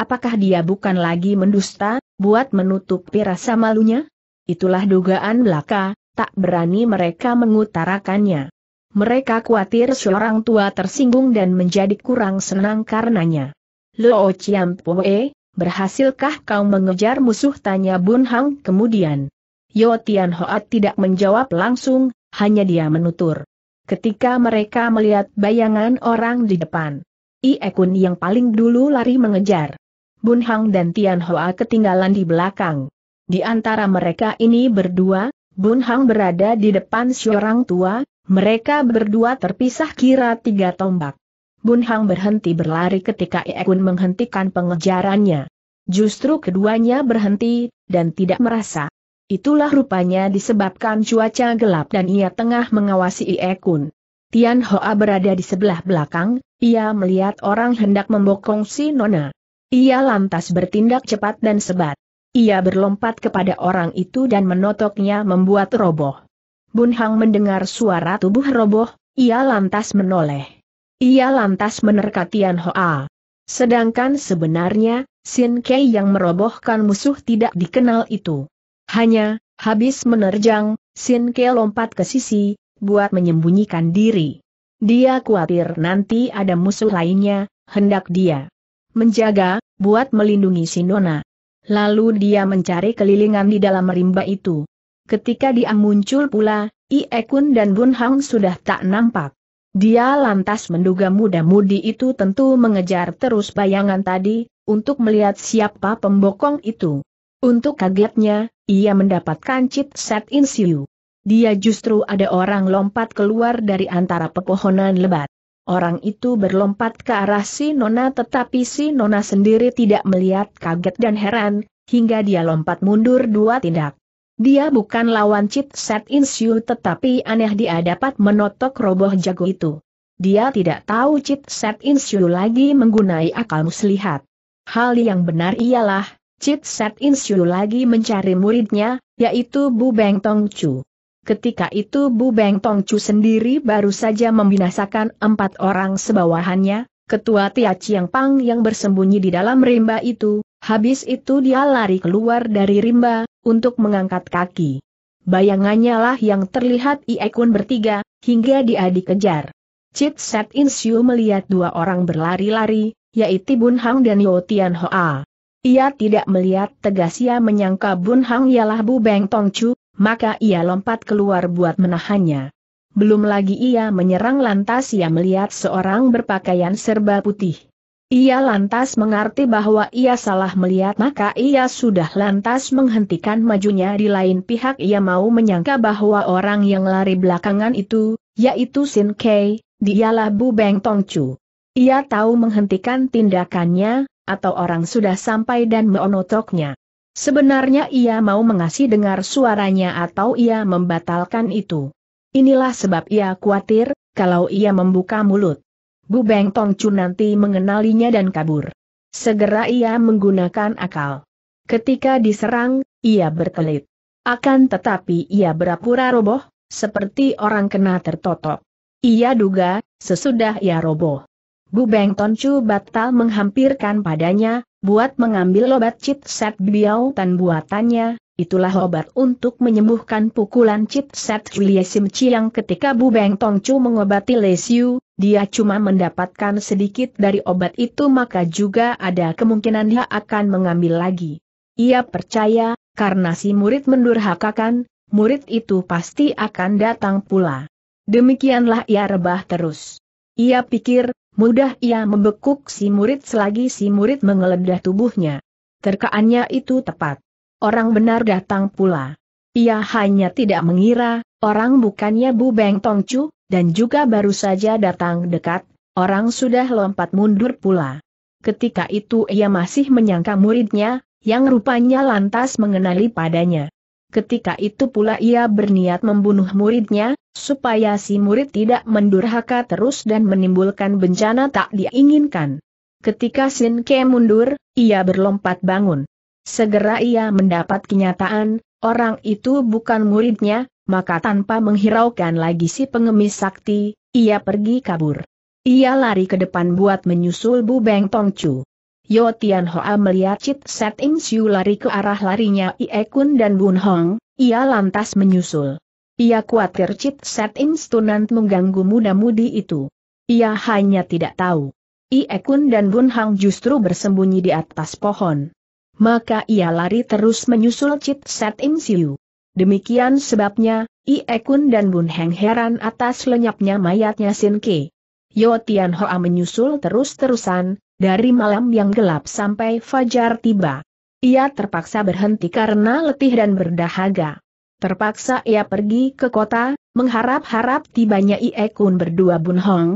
Apakah dia bukan lagi mendusta, buat menutup rasa malunya? Itulah dugaan belaka, tak berani mereka mengutarakannya. Mereka khawatir seorang tua tersinggung dan menjadi kurang senang karenanya. Luo Chiam Poe, berhasilkah kau mengejar musuh? Tanya Bun Hang kemudian. Yo Tian Hoat tidak menjawab langsung, hanya dia menutur. Ketika mereka melihat bayangan orang di depan. i Ekun yang paling dulu lari mengejar. Bun Hang dan Tian Hoa ketinggalan di belakang. Di antara mereka ini berdua, Bun Hang berada di depan seorang tua, mereka berdua terpisah kira tiga tombak. Bun Hang berhenti berlari ketika Ekun menghentikan pengejarannya. Justru keduanya berhenti, dan tidak merasa. Itulah rupanya disebabkan cuaca gelap dan ia tengah mengawasi Ekun. Tian Hoa berada di sebelah belakang, ia melihat orang hendak membokong si Nona. Ia lantas bertindak cepat dan sebat. Ia berlompat kepada orang itu dan menotoknya membuat roboh. Bun Hang mendengar suara tubuh roboh, ia lantas menoleh. Ia lantas menerka Tian Hoa. Sedangkan sebenarnya, Sin Kei yang merobohkan musuh tidak dikenal itu. Hanya, habis menerjang, Sin Kei lompat ke sisi, buat menyembunyikan diri. Dia khawatir nanti ada musuh lainnya, hendak dia menjaga, buat melindungi Sinona. Lalu dia mencari kelilingan di dalam rimba itu ketika dia muncul pula, Ie Kun dan Bun Hang sudah tak nampak. Dia lantas menduga muda-mudi itu tentu mengejar terus bayangan tadi, untuk melihat siapa pembokong itu. Untuk kagetnya, ia mendapatkan chip set in siu. Dia justru ada orang lompat keluar dari antara pepohonan lebat. Orang itu berlompat ke arah si Nona tetapi si Nona sendiri tidak melihat kaget dan heran, hingga dia lompat mundur dua tindak. Dia bukan lawan Chit Set Siu tetapi aneh dia dapat menotok roboh jago itu. Dia tidak tahu Chit Set Siu lagi menggunai akal muslihat. Hal yang benar ialah, Chit Set Siu lagi mencari muridnya, yaitu Bu Beng Tong Chu. Ketika itu Bu Beng Tong Chu sendiri baru saja membinasakan empat orang sebawahannya, ketua Tia Chiang Pang yang bersembunyi di dalam rimba itu, Habis itu dia lari keluar dari rimba, untuk mengangkat kaki. Bayangannya lah yang terlihat Iekun bertiga, hingga dia dikejar. Chit Set In Siu melihat dua orang berlari-lari, yaitu Bun Hang dan Yo Tian Hoa. Ia tidak melihat tegas ia menyangka Bun Hang ialah Bu Beng Tong Chu, maka ia lompat keluar buat menahannya. Belum lagi ia menyerang lantas ia melihat seorang berpakaian serba putih. Ia lantas mengerti bahwa ia salah melihat maka ia sudah lantas menghentikan majunya di lain pihak ia mau menyangka bahwa orang yang lari belakangan itu, yaitu Sin Kei, dialah Bu Beng Tong Chu. Ia tahu menghentikan tindakannya, atau orang sudah sampai dan meonotoknya. Sebenarnya ia mau mengasih dengar suaranya atau ia membatalkan itu. Inilah sebab ia khawatir, kalau ia membuka mulut. Bu Beng Tong Chu nanti mengenalinya dan kabur. Segera ia menggunakan akal. Ketika diserang, ia berkelit. Akan tetapi ia berapura roboh, seperti orang kena tertotok. Ia duga, sesudah ia roboh. Bu Beng Tong Chu batal menghampirkan padanya, buat mengambil obat cit set tan buatannya, itulah obat untuk menyembuhkan pukulan Cip Set Wiliesim Chiang ketika Bu Beng Tongcu mengobati Lesiu, dia cuma mendapatkan sedikit dari obat itu maka juga ada kemungkinan dia akan mengambil lagi. Ia percaya, karena si murid mendurhakakan, murid itu pasti akan datang pula. Demikianlah ia rebah terus. Ia pikir, mudah ia membekuk si murid selagi si murid mengeledah tubuhnya. Terkaannya itu tepat. Orang benar datang pula. Ia hanya tidak mengira, orang bukannya Bu Beng Tongcu, dan juga baru saja datang dekat, orang sudah lompat mundur pula. Ketika itu ia masih menyangka muridnya, yang rupanya lantas mengenali padanya. Ketika itu pula ia berniat membunuh muridnya, supaya si murid tidak mendurhaka terus dan menimbulkan bencana tak diinginkan. Ketika Sin Ke mundur, ia berlompat bangun. Segera ia mendapat kenyataan, orang itu bukan muridnya, maka tanpa menghiraukan lagi si pengemis sakti, ia pergi kabur. Ia lari ke depan buat menyusul Bu Beng Tong Chu. Yo Tian Hoa melihat Chit Set In Siu lari ke arah larinya Ie Kun dan Bun Hong, ia lantas menyusul. Ia khawatir Chit Set In Stunant mengganggu muda-mudi itu. Ia hanya tidak tahu. Ie Kun dan Bun Hong justru bersembunyi di atas pohon maka ia lari terus menyusul Cit Set Im Siu. Demikian sebabnya, Ie Kun dan Bun Heng heran atas lenyapnya mayatnya Sin Ke. Yo Tian Hoa menyusul terus-terusan, dari malam yang gelap sampai fajar tiba. Ia terpaksa berhenti karena letih dan berdahaga. Terpaksa ia pergi ke kota, mengharap-harap tibanya Ie Kun berdua Bun Hong.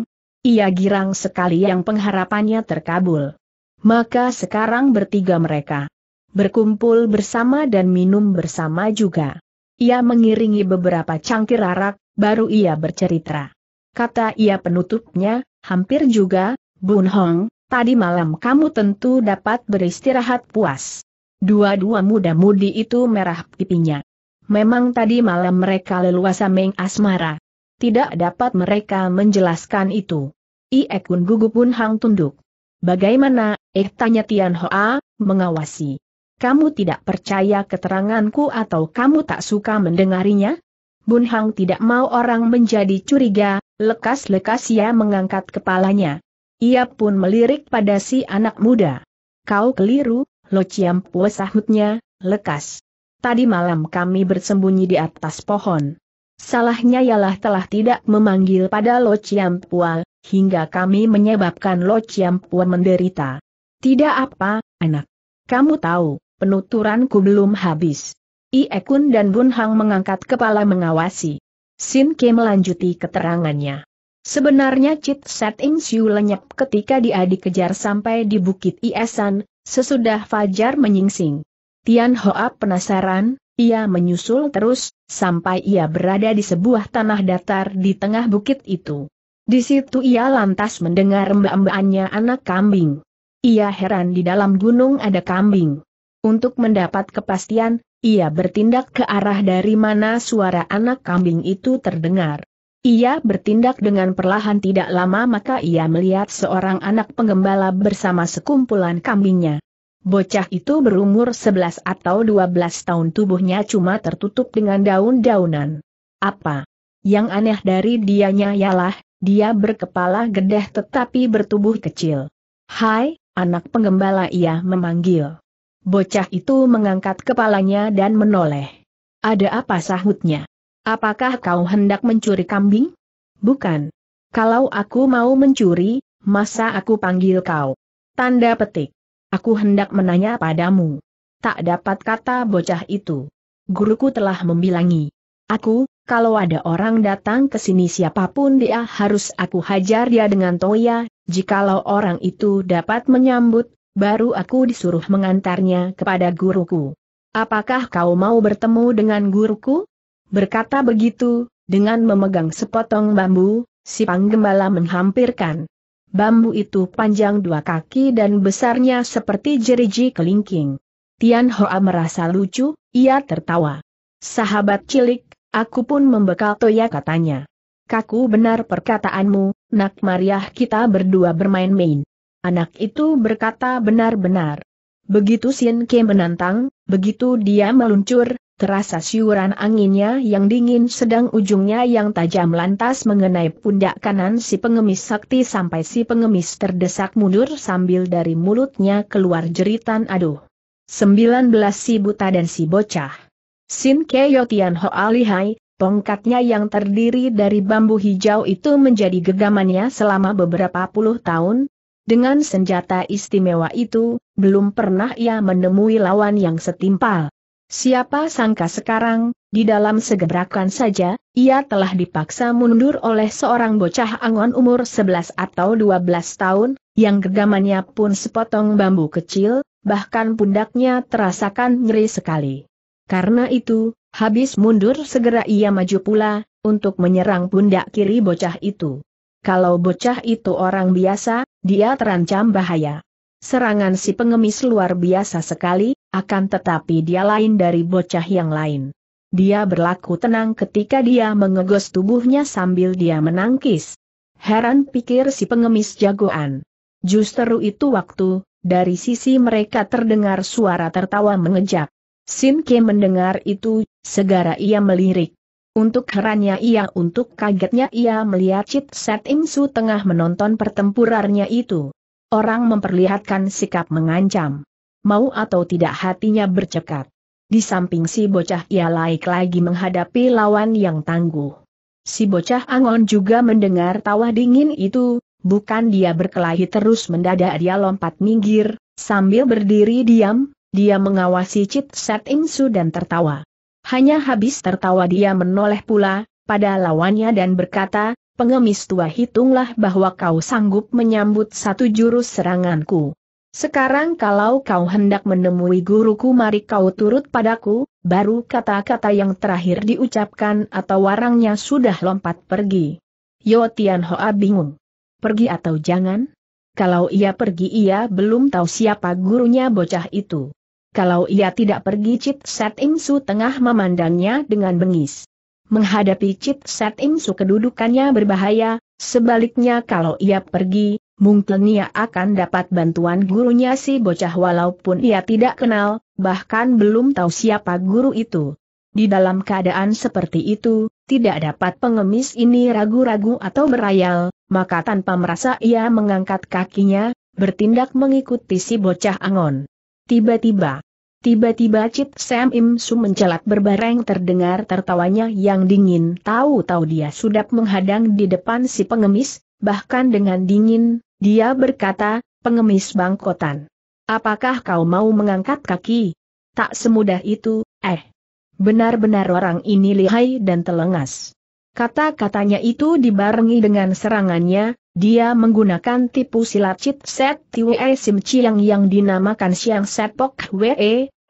Ia girang sekali yang pengharapannya terkabul. Maka sekarang bertiga mereka berkumpul bersama dan minum bersama juga. Ia mengiringi beberapa cangkir arak, baru ia bercerita. Kata ia penutupnya, hampir juga, Bun Hong, tadi malam kamu tentu dapat beristirahat puas. Dua-dua muda-mudi itu merah pipinya. Memang tadi malam mereka leluasa meng Tidak dapat mereka menjelaskan itu. Iekun gugup hang tunduk. Bagaimana, eh tanya Tian Hoa, mengawasi. Kamu tidak percaya keteranganku atau kamu tak suka mendengarinya? Bun Hang tidak mau orang menjadi curiga, lekas-lekas ia mengangkat kepalanya. Ia pun melirik pada si anak muda. Kau keliru, Lo ciam Pue sahutnya, lekas. Tadi malam kami bersembunyi di atas pohon. Salahnya ialah telah tidak memanggil pada Lo Chiam Pual, hingga kami menyebabkan Lo Chiam Puan menderita. Tidak apa, anak. Kamu tahu, penuturanku belum habis. Ie Kun dan Bun Hang mengangkat kepala mengawasi. Sin Ke melanjuti keterangannya. Sebenarnya Chit Set Ing Siu lenyap ketika dia dikejar sampai di Bukit Iesan, sesudah Fajar menyingsing. Tian Hoa penasaran, ia menyusul terus, sampai ia berada di sebuah tanah datar di tengah bukit itu. Di situ ia lantas mendengar mbak-mbakannya anak kambing. Ia heran di dalam gunung ada kambing. Untuk mendapat kepastian, ia bertindak ke arah dari mana suara anak kambing itu terdengar. Ia bertindak dengan perlahan tidak lama maka ia melihat seorang anak pengembala bersama sekumpulan kambingnya. Bocah itu berumur 11 atau 12 tahun tubuhnya cuma tertutup dengan daun-daunan. Apa? Yang aneh dari dianya ialah, dia berkepala gedeh tetapi bertubuh kecil. Hai, anak penggembala ia memanggil. Bocah itu mengangkat kepalanya dan menoleh. Ada apa sahutnya? Apakah kau hendak mencuri kambing? Bukan. Kalau aku mau mencuri, masa aku panggil kau? Tanda petik. Aku hendak menanya padamu. Tak dapat kata bocah itu. Guruku telah membilangi. Aku, kalau ada orang datang ke sini siapapun dia harus aku hajar dia dengan toya, jikalau orang itu dapat menyambut, baru aku disuruh mengantarnya kepada guruku. Apakah kau mau bertemu dengan guruku? Berkata begitu, dengan memegang sepotong bambu, si panggembala menghampirkan. Bambu itu panjang dua kaki dan besarnya seperti jeriji kelingking. Tian Hoa merasa lucu, ia tertawa. Sahabat cilik, Aku pun membekal Toya katanya. Kaku benar perkataanmu, nak Mariah kita berdua bermain-main. Anak itu berkata benar-benar. Begitu Sin Kim menantang, begitu dia meluncur, terasa siuran anginnya yang dingin sedang ujungnya yang tajam lantas mengenai pundak kanan si pengemis sakti sampai si pengemis terdesak mundur sambil dari mulutnya keluar jeritan aduh. 19 si buta dan si bocah. Sin Keo Tian Ho Alihai, tongkatnya yang terdiri dari bambu hijau itu menjadi gegamannya selama beberapa puluh tahun. Dengan senjata istimewa itu, belum pernah ia menemui lawan yang setimpal. Siapa sangka sekarang, di dalam segebrakan saja, ia telah dipaksa mundur oleh seorang bocah angon umur 11 atau 12 tahun, yang gegamannya pun sepotong bambu kecil, bahkan pundaknya terasakan nyeri sekali. Karena itu, habis mundur segera ia maju pula, untuk menyerang pundak kiri bocah itu. Kalau bocah itu orang biasa, dia terancam bahaya. Serangan si pengemis luar biasa sekali, akan tetapi dia lain dari bocah yang lain. Dia berlaku tenang ketika dia mengegos tubuhnya sambil dia menangkis. Heran pikir si pengemis jagoan. Justru itu waktu, dari sisi mereka terdengar suara tertawa mengejak. Sim Ke mendengar itu, segera ia melirik. Untuk herannya ia untuk kagetnya ia melihat Chit Set Ing Su tengah menonton pertempurannya itu. Orang memperlihatkan sikap mengancam. Mau atau tidak hatinya bercekat. Di samping si bocah ia laik lagi menghadapi lawan yang tangguh. Si bocah Angon juga mendengar tawa dingin itu, bukan dia berkelahi terus mendadak dia lompat minggir, sambil berdiri diam, dia mengawasi Cit Set Insu dan tertawa. Hanya habis tertawa dia menoleh pula, pada lawannya dan berkata, pengemis tua hitunglah bahwa kau sanggup menyambut satu jurus seranganku. Sekarang kalau kau hendak menemui guruku mari kau turut padaku, baru kata-kata yang terakhir diucapkan atau warangnya sudah lompat pergi. Yo Tian Hoa bingung. Pergi atau jangan? Kalau ia pergi ia belum tahu siapa gurunya bocah itu kalau ia tidak pergi Chit Set Im Su tengah memandangnya dengan bengis. Menghadapi Chit Set Im Su kedudukannya berbahaya, sebaliknya kalau ia pergi, mungkin ia akan dapat bantuan gurunya si bocah walaupun ia tidak kenal, bahkan belum tahu siapa guru itu. Di dalam keadaan seperti itu, tidak dapat pengemis ini ragu-ragu atau berayal, maka tanpa merasa ia mengangkat kakinya, bertindak mengikuti si bocah Angon. Tiba-tiba, tiba-tiba Cit Sam Im Su mencelat berbareng terdengar tertawanya yang dingin tahu-tahu dia sudah menghadang di depan si pengemis, bahkan dengan dingin, dia berkata, pengemis bangkotan. Apakah kau mau mengangkat kaki? Tak semudah itu, eh. Benar-benar orang ini lihai dan telengas. Kata-katanya itu dibarengi dengan serangannya, dia menggunakan tipu silat Chit Set Tiwe Sim Chiang yang dinamakan Siang Sepok We,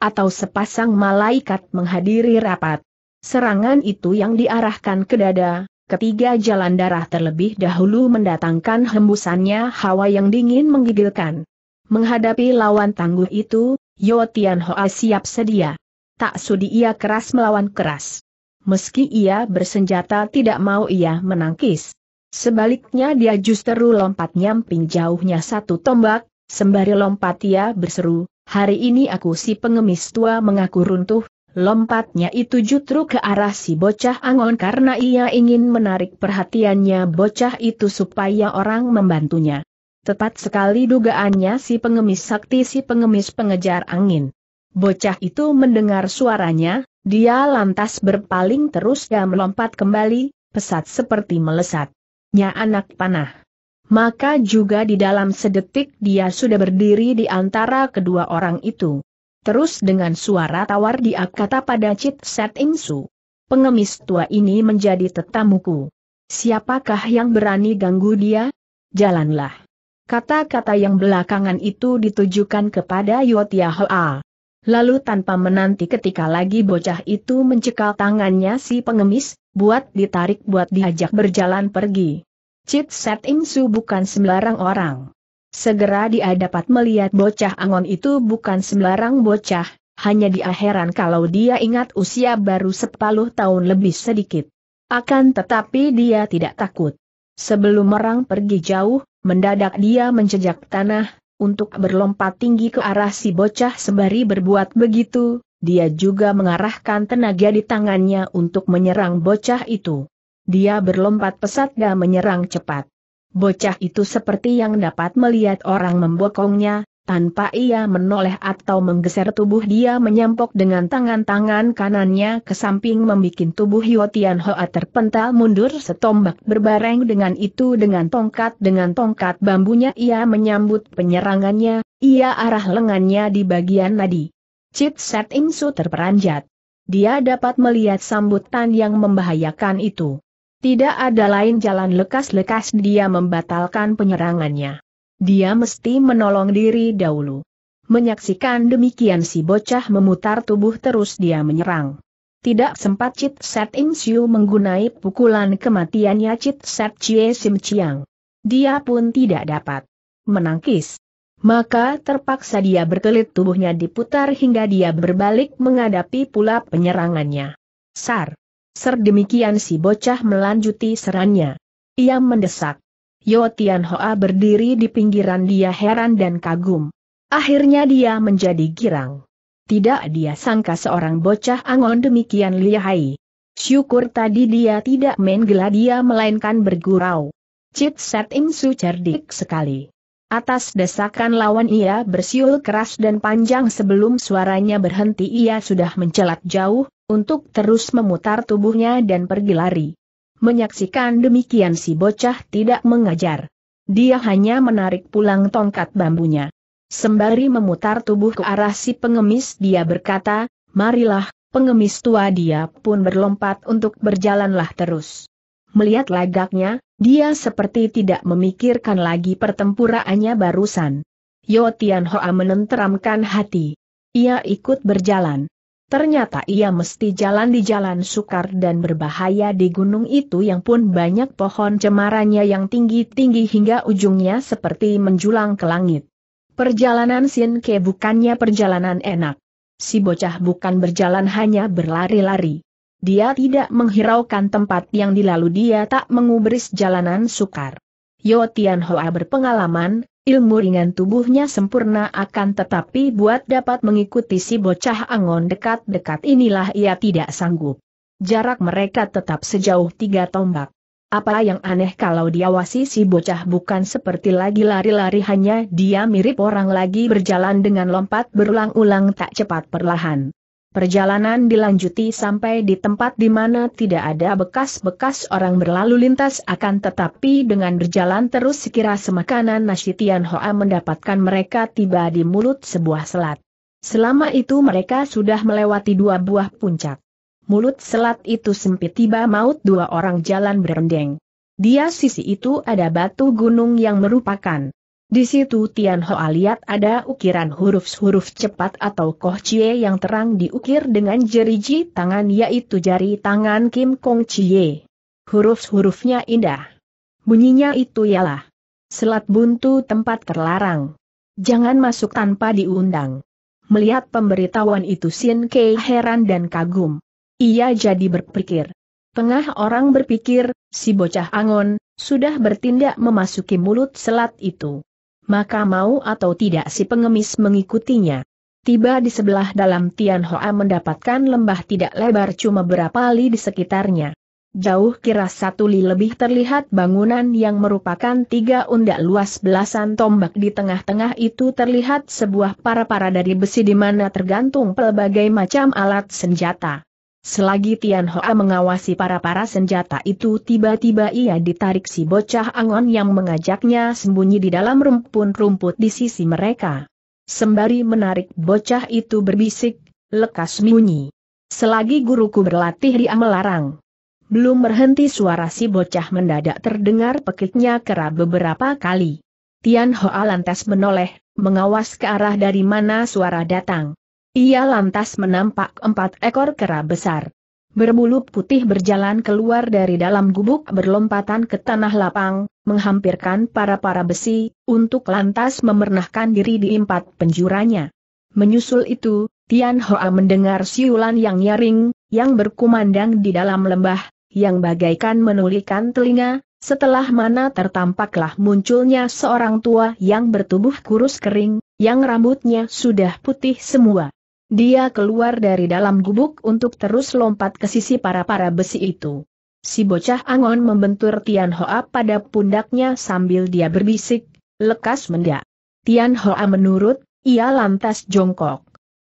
atau sepasang malaikat menghadiri rapat. Serangan itu yang diarahkan ke dada, ketiga jalan darah terlebih dahulu mendatangkan hembusannya hawa yang dingin menggigilkan. Menghadapi lawan tangguh itu, Yo Tian Hoa siap sedia. Tak sudi ia keras melawan keras. Meski ia bersenjata tidak mau ia menangkis. Sebaliknya dia justru lompat nyamping jauhnya satu tombak, sembari lompat ia berseru, hari ini aku si pengemis tua mengaku runtuh, lompatnya itu justru ke arah si bocah angon karena ia ingin menarik perhatiannya bocah itu supaya orang membantunya. Tepat sekali dugaannya si pengemis sakti si pengemis pengejar angin. Bocah itu mendengar suaranya, dia lantas berpaling terus dan melompat kembali, pesat seperti melesat nya anak panah. Maka juga di dalam sedetik dia sudah berdiri di antara kedua orang itu. Terus dengan suara tawar dia kata pada Cit Set Insu. Pengemis tua ini menjadi tetamuku. Siapakah yang berani ganggu dia? Jalanlah. Kata-kata yang belakangan itu ditujukan kepada Yotia Hoa. Lalu tanpa menanti ketika lagi bocah itu mencekal tangannya si pengemis, buat ditarik buat diajak berjalan pergi. Cit Set Im Su bukan sembarang orang. Segera dia dapat melihat bocah angon itu bukan sembarang bocah, hanya dia heran kalau dia ingat usia baru sepuluh tahun lebih sedikit. Akan tetapi dia tidak takut. Sebelum orang pergi jauh, mendadak dia menjejak tanah, untuk berlompat tinggi ke arah si bocah sembari berbuat begitu, dia juga mengarahkan tenaga di tangannya untuk menyerang bocah itu. Dia berlompat pesat dan menyerang cepat. Bocah itu seperti yang dapat melihat orang membokongnya, tanpa ia menoleh atau menggeser tubuh dia menyampok dengan tangan-tangan kanannya ke samping membuat tubuh Yotian Hoa terpental mundur setombak berbareng dengan itu dengan tongkat dengan tongkat bambunya ia menyambut penyerangannya, ia arah lengannya di bagian nadi. Chit Set Insu terperanjat. Dia dapat melihat sambutan yang membahayakan itu. Tidak ada lain jalan lekas-lekas dia membatalkan penyerangannya. Dia mesti menolong diri dahulu. Menyaksikan demikian si bocah memutar tubuh terus dia menyerang. Tidak sempat Chit Set Insu menggunai pukulan kematiannya Chit Set Chie Sim Chiang. Dia pun tidak dapat menangkis. Maka terpaksa dia berkelit tubuhnya diputar hingga dia berbalik menghadapi pula penyerangannya. Sar! Ser demikian si bocah melanjuti serannya. Ia mendesak. Yo Tian Hoa berdiri di pinggiran dia heran dan kagum. Akhirnya dia menjadi girang. Tidak dia sangka seorang bocah angon demikian lihai. Syukur tadi dia tidak main gela dia melainkan bergurau. Cit Set Im Su cerdik sekali. Atas desakan lawan ia bersiul keras dan panjang sebelum suaranya berhenti ia sudah mencelat jauh, untuk terus memutar tubuhnya dan pergi lari. Menyaksikan demikian si bocah tidak mengajar. Dia hanya menarik pulang tongkat bambunya. Sembari memutar tubuh ke arah si pengemis dia berkata, marilah, pengemis tua dia pun berlompat untuk berjalanlah terus. Melihat lagaknya, dia seperti tidak memikirkan lagi pertempuraannya barusan. Yo Tian Hoa menenteramkan hati. Ia ikut berjalan. Ternyata ia mesti jalan di jalan sukar dan berbahaya di gunung itu yang pun banyak pohon cemarannya yang tinggi-tinggi hingga ujungnya seperti menjulang ke langit. Perjalanan Sin Ke bukannya perjalanan enak. Si bocah bukan berjalan hanya berlari-lari. Dia tidak menghiraukan tempat yang dilalu dia tak mengubris jalanan sukar. Yo Tian Hoa berpengalaman, ilmu ringan tubuhnya sempurna akan tetapi buat dapat mengikuti si bocah angon dekat-dekat inilah ia tidak sanggup. Jarak mereka tetap sejauh tiga tombak. Apa yang aneh kalau diawasi si bocah bukan seperti lagi lari-lari hanya dia mirip orang lagi berjalan dengan lompat berulang-ulang tak cepat perlahan. Perjalanan dilanjuti sampai di tempat di mana tidak ada bekas-bekas orang berlalu lintas akan tetapi dengan berjalan terus sekira semakanan nasi Tian Hoa mendapatkan mereka tiba di mulut sebuah selat. Selama itu mereka sudah melewati dua buah puncak. Mulut selat itu sempit tiba maut dua orang jalan berendeng. Di sisi itu ada batu gunung yang merupakan di situ Tian Hoa lihat ada ukiran huruf-huruf cepat atau kohcie yang terang diukir dengan jeriji tangan yaitu jari tangan Kim Kong Chie. Huruf-hurufnya indah. Bunyinya itu ialah. Selat buntu tempat terlarang. Jangan masuk tanpa diundang. Melihat pemberitahuan itu Sin Kei heran dan kagum. Ia jadi berpikir. Tengah orang berpikir, si bocah angon, sudah bertindak memasuki mulut selat itu maka mau atau tidak si pengemis mengikutinya. Tiba di sebelah dalam Tian Hoa mendapatkan lembah tidak lebar cuma berapa li di sekitarnya. Jauh kira satu li lebih terlihat bangunan yang merupakan tiga undak luas belasan tombak di tengah-tengah itu terlihat sebuah para-para dari besi di mana tergantung pelbagai macam alat senjata. Selagi Tian Hoa mengawasi para-para senjata itu tiba-tiba ia ditarik si bocah angon yang mengajaknya sembunyi di dalam rumpun-rumput di sisi mereka. Sembari menarik bocah itu berbisik, lekas bunyi. Selagi guruku berlatih dia melarang. Belum berhenti suara si bocah mendadak terdengar pekiknya kerap beberapa kali. Tian Hoa lantas menoleh, mengawas ke arah dari mana suara datang. Ia lantas menampak empat ekor kera besar. Berbulu putih berjalan keluar dari dalam gubuk berlompatan ke tanah lapang, menghampirkan para-para besi, untuk lantas memernahkan diri di empat penjuranya. Menyusul itu, Tian Hoa mendengar siulan yang nyaring, yang berkumandang di dalam lembah, yang bagaikan menulikan telinga, setelah mana tertampaklah munculnya seorang tua yang bertubuh kurus kering, yang rambutnya sudah putih semua. Dia keluar dari dalam gubuk untuk terus lompat ke sisi para-para besi itu. Si bocah angon membentur Tian Hoa pada pundaknya sambil dia berbisik, lekas mendak. Tian Hoa menurut, ia lantas jongkok.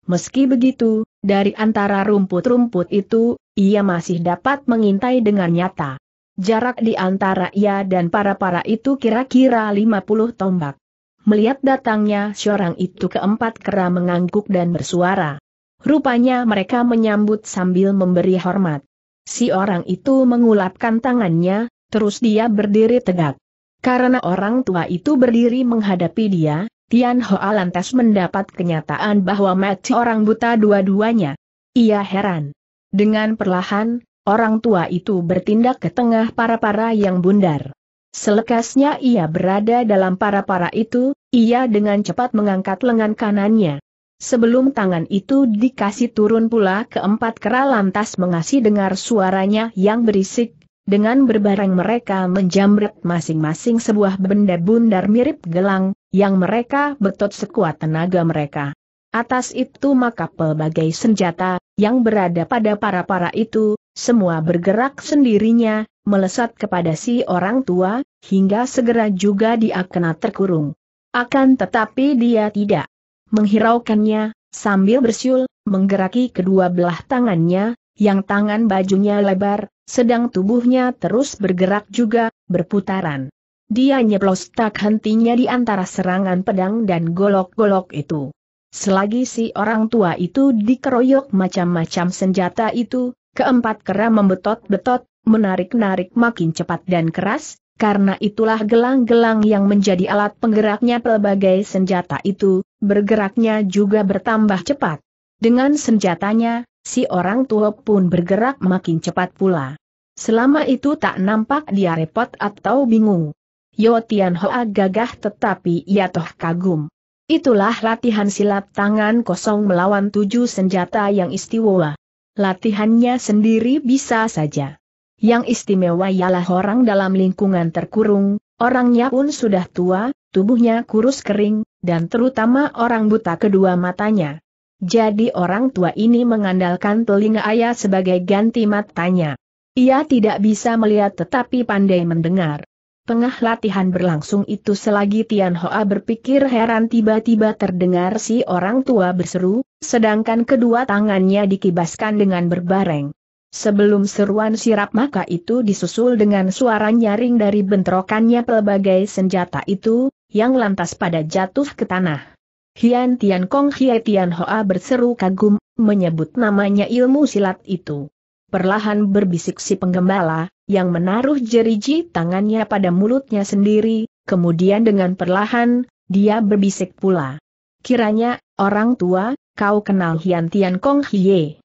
Meski begitu, dari antara rumput-rumput itu, ia masih dapat mengintai dengan nyata. Jarak di antara ia dan para-para itu kira-kira 50 tombak. Melihat datangnya seorang itu keempat kera mengangguk dan bersuara. Rupanya mereka menyambut sambil memberi hormat. Si orang itu mengulapkan tangannya, terus dia berdiri tegak. Karena orang tua itu berdiri menghadapi dia, Tian Hoa lantas mendapat kenyataan bahwa mati orang buta dua-duanya. Ia heran. Dengan perlahan, orang tua itu bertindak ke tengah para-para yang bundar. Selekasnya ia berada dalam para-para itu, ia dengan cepat mengangkat lengan kanannya. Sebelum tangan itu dikasih turun pula keempat kera lantas mengasih dengar suaranya yang berisik, dengan berbareng mereka menjamret masing-masing sebuah benda bundar mirip gelang, yang mereka betot sekuat tenaga mereka. Atas itu maka pelbagai senjata, yang berada pada para-para itu, semua bergerak sendirinya, melesat kepada si orang tua, hingga segera juga dia kena terkurung. Akan tetapi dia tidak menghiraukannya, sambil bersiul, menggeraki kedua belah tangannya, yang tangan bajunya lebar, sedang tubuhnya terus bergerak juga, berputaran. Dia nyeplos tak hentinya di antara serangan pedang dan golok-golok itu. Selagi si orang tua itu dikeroyok macam-macam senjata itu, keempat kera membetot-betot, menarik-narik makin cepat dan keras, karena itulah gelang-gelang yang menjadi alat penggeraknya pelbagai senjata itu, bergeraknya juga bertambah cepat. Dengan senjatanya, si orang tua pun bergerak makin cepat pula. Selama itu tak nampak dia repot atau bingung. Yo Tian Hoa gagah tetapi ia toh kagum. Itulah latihan silat tangan kosong melawan tujuh senjata yang istiwa. Latihannya sendiri bisa saja yang istimewa ialah orang dalam lingkungan terkurung, orangnya pun sudah tua, tubuhnya kurus kering, dan terutama orang buta kedua matanya. Jadi orang tua ini mengandalkan telinga ayah sebagai ganti matanya. Ia tidak bisa melihat tetapi pandai mendengar. Tengah latihan berlangsung itu selagi Tian Hoa berpikir heran tiba-tiba terdengar si orang tua berseru, sedangkan kedua tangannya dikibaskan dengan berbareng. Sebelum seruan sirap maka itu disusul dengan suara nyaring dari bentrokannya pelbagai senjata itu, yang lantas pada jatuh ke tanah. Hian Tian Kong Hie Tian Hoa berseru kagum, menyebut namanya ilmu silat itu. Perlahan berbisik si penggembala, yang menaruh jeriji tangannya pada mulutnya sendiri, kemudian dengan perlahan, dia berbisik pula. Kiranya, orang tua, kau kenal Hian Tian Kong Hie.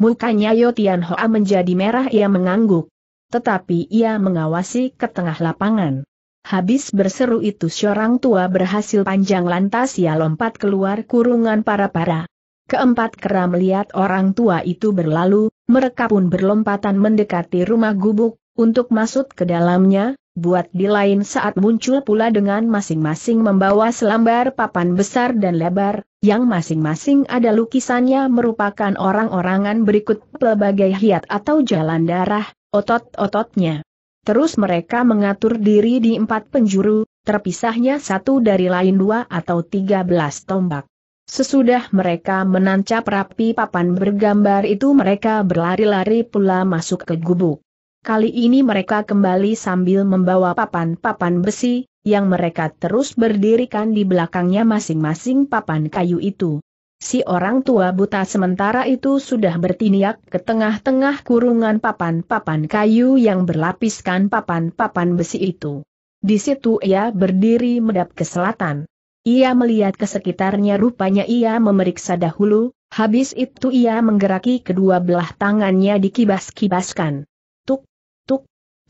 Mukanya Yotian Tian Hoa menjadi merah ia mengangguk. Tetapi ia mengawasi ke tengah lapangan. Habis berseru itu seorang tua berhasil panjang lantas ia lompat keluar kurungan para-para. Keempat kera melihat orang tua itu berlalu, mereka pun berlompatan mendekati rumah gubuk, untuk masuk ke dalamnya, buat di lain saat muncul pula dengan masing-masing membawa selambar papan besar dan lebar, yang masing-masing ada lukisannya merupakan orang-orangan berikut pelbagai hiat atau jalan darah, otot-ototnya. Terus mereka mengatur diri di empat penjuru, terpisahnya satu dari lain dua atau tiga belas tombak. Sesudah mereka menancap rapi papan bergambar itu mereka berlari-lari pula masuk ke gubuk. Kali ini mereka kembali sambil membawa papan-papan besi, yang mereka terus berdirikan di belakangnya masing-masing papan kayu itu. Si orang tua buta sementara itu sudah bertiniak ke tengah-tengah kurungan papan-papan kayu yang berlapiskan papan-papan besi itu. Di situ ia berdiri medap ke selatan. Ia melihat ke sekitarnya rupanya ia memeriksa dahulu, habis itu ia menggeraki kedua belah tangannya dikibas-kibaskan.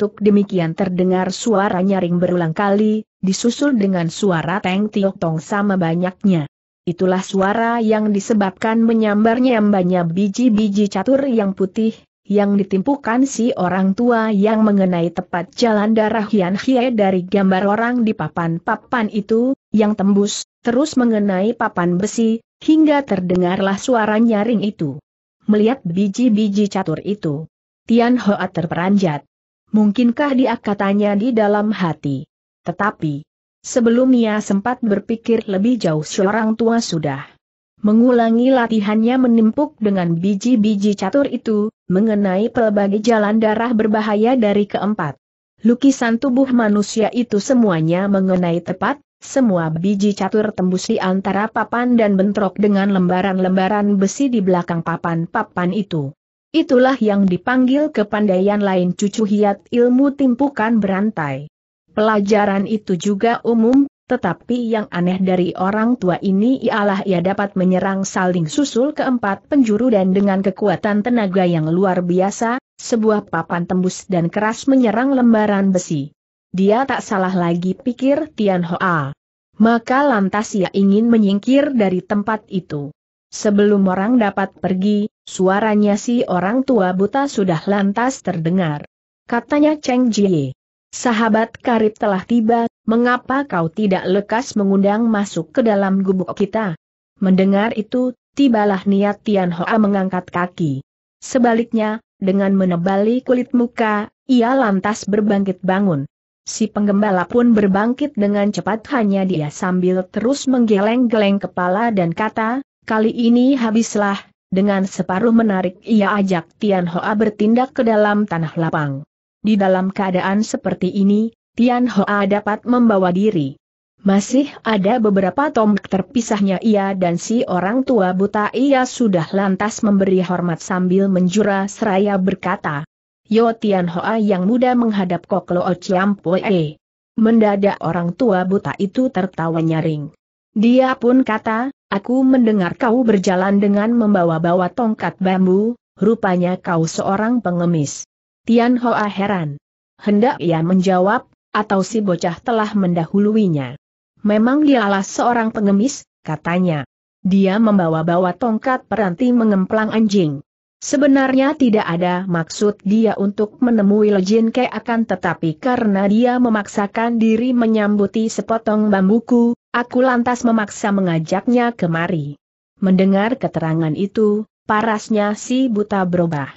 Tuk demikian terdengar suara nyaring berulang kali, disusul dengan suara Teng Tiok Tong sama banyaknya. Itulah suara yang disebabkan menyambar-nyambarnya biji-biji catur yang putih, yang ditimpukan si orang tua yang mengenai tepat jalan darah Hian Hie dari gambar orang di papan-papan itu, yang tembus, terus mengenai papan besi, hingga terdengarlah suara nyaring itu. Melihat biji-biji catur itu, Tian Hoa terperanjat. Mungkinkah dia katanya di dalam hati. Tetapi, sebelum ia sempat berpikir lebih jauh seorang tua sudah mengulangi latihannya menimpuk dengan biji-biji catur itu, mengenai pelbagai jalan darah berbahaya dari keempat. Lukisan tubuh manusia itu semuanya mengenai tepat, semua biji catur tembus di antara papan dan bentrok dengan lembaran-lembaran besi di belakang papan-papan itu. Itulah yang dipanggil kepandaian lain cucu hiat ilmu timpukan berantai. Pelajaran itu juga umum, tetapi yang aneh dari orang tua ini ialah ia dapat menyerang saling susul keempat penjuru dan dengan kekuatan tenaga yang luar biasa, sebuah papan tembus dan keras menyerang lembaran besi. Dia tak salah lagi pikir Tian Hoa. Maka lantas ia ingin menyingkir dari tempat itu. Sebelum orang dapat pergi, Suaranya si orang tua buta sudah lantas terdengar. Katanya Cheng Jie. Sahabat karib telah tiba, mengapa kau tidak lekas mengundang masuk ke dalam gubuk kita? Mendengar itu, tibalah niat Tian Hoa mengangkat kaki. Sebaliknya, dengan menebali kulit muka, ia lantas berbangkit bangun. Si penggembala pun berbangkit dengan cepat hanya dia sambil terus menggeleng-geleng kepala dan kata, kali ini habislah, dengan separuh menarik ia ajak Tian Hoa bertindak ke dalam tanah lapang. Di dalam keadaan seperti ini, Tian Hoa dapat membawa diri. Masih ada beberapa tombak terpisahnya ia dan si orang tua buta ia sudah lantas memberi hormat sambil menjura seraya berkata. Yo Tian Hoa yang muda menghadap Kok Lo Chiam E." Mendadak orang tua buta itu tertawa nyaring. Dia pun kata, Aku mendengar kau berjalan dengan membawa-bawa tongkat bambu, rupanya kau seorang pengemis. Tian Hoa heran. Hendak ia menjawab, atau si bocah telah mendahuluinya. Memang dialah seorang pengemis, katanya. Dia membawa-bawa tongkat peranti mengemplang anjing. Sebenarnya tidak ada maksud dia untuk menemui Lejin Ke akan tetapi karena dia memaksakan diri menyambuti sepotong bambuku, Aku lantas memaksa mengajaknya kemari. Mendengar keterangan itu, parasnya si buta berubah.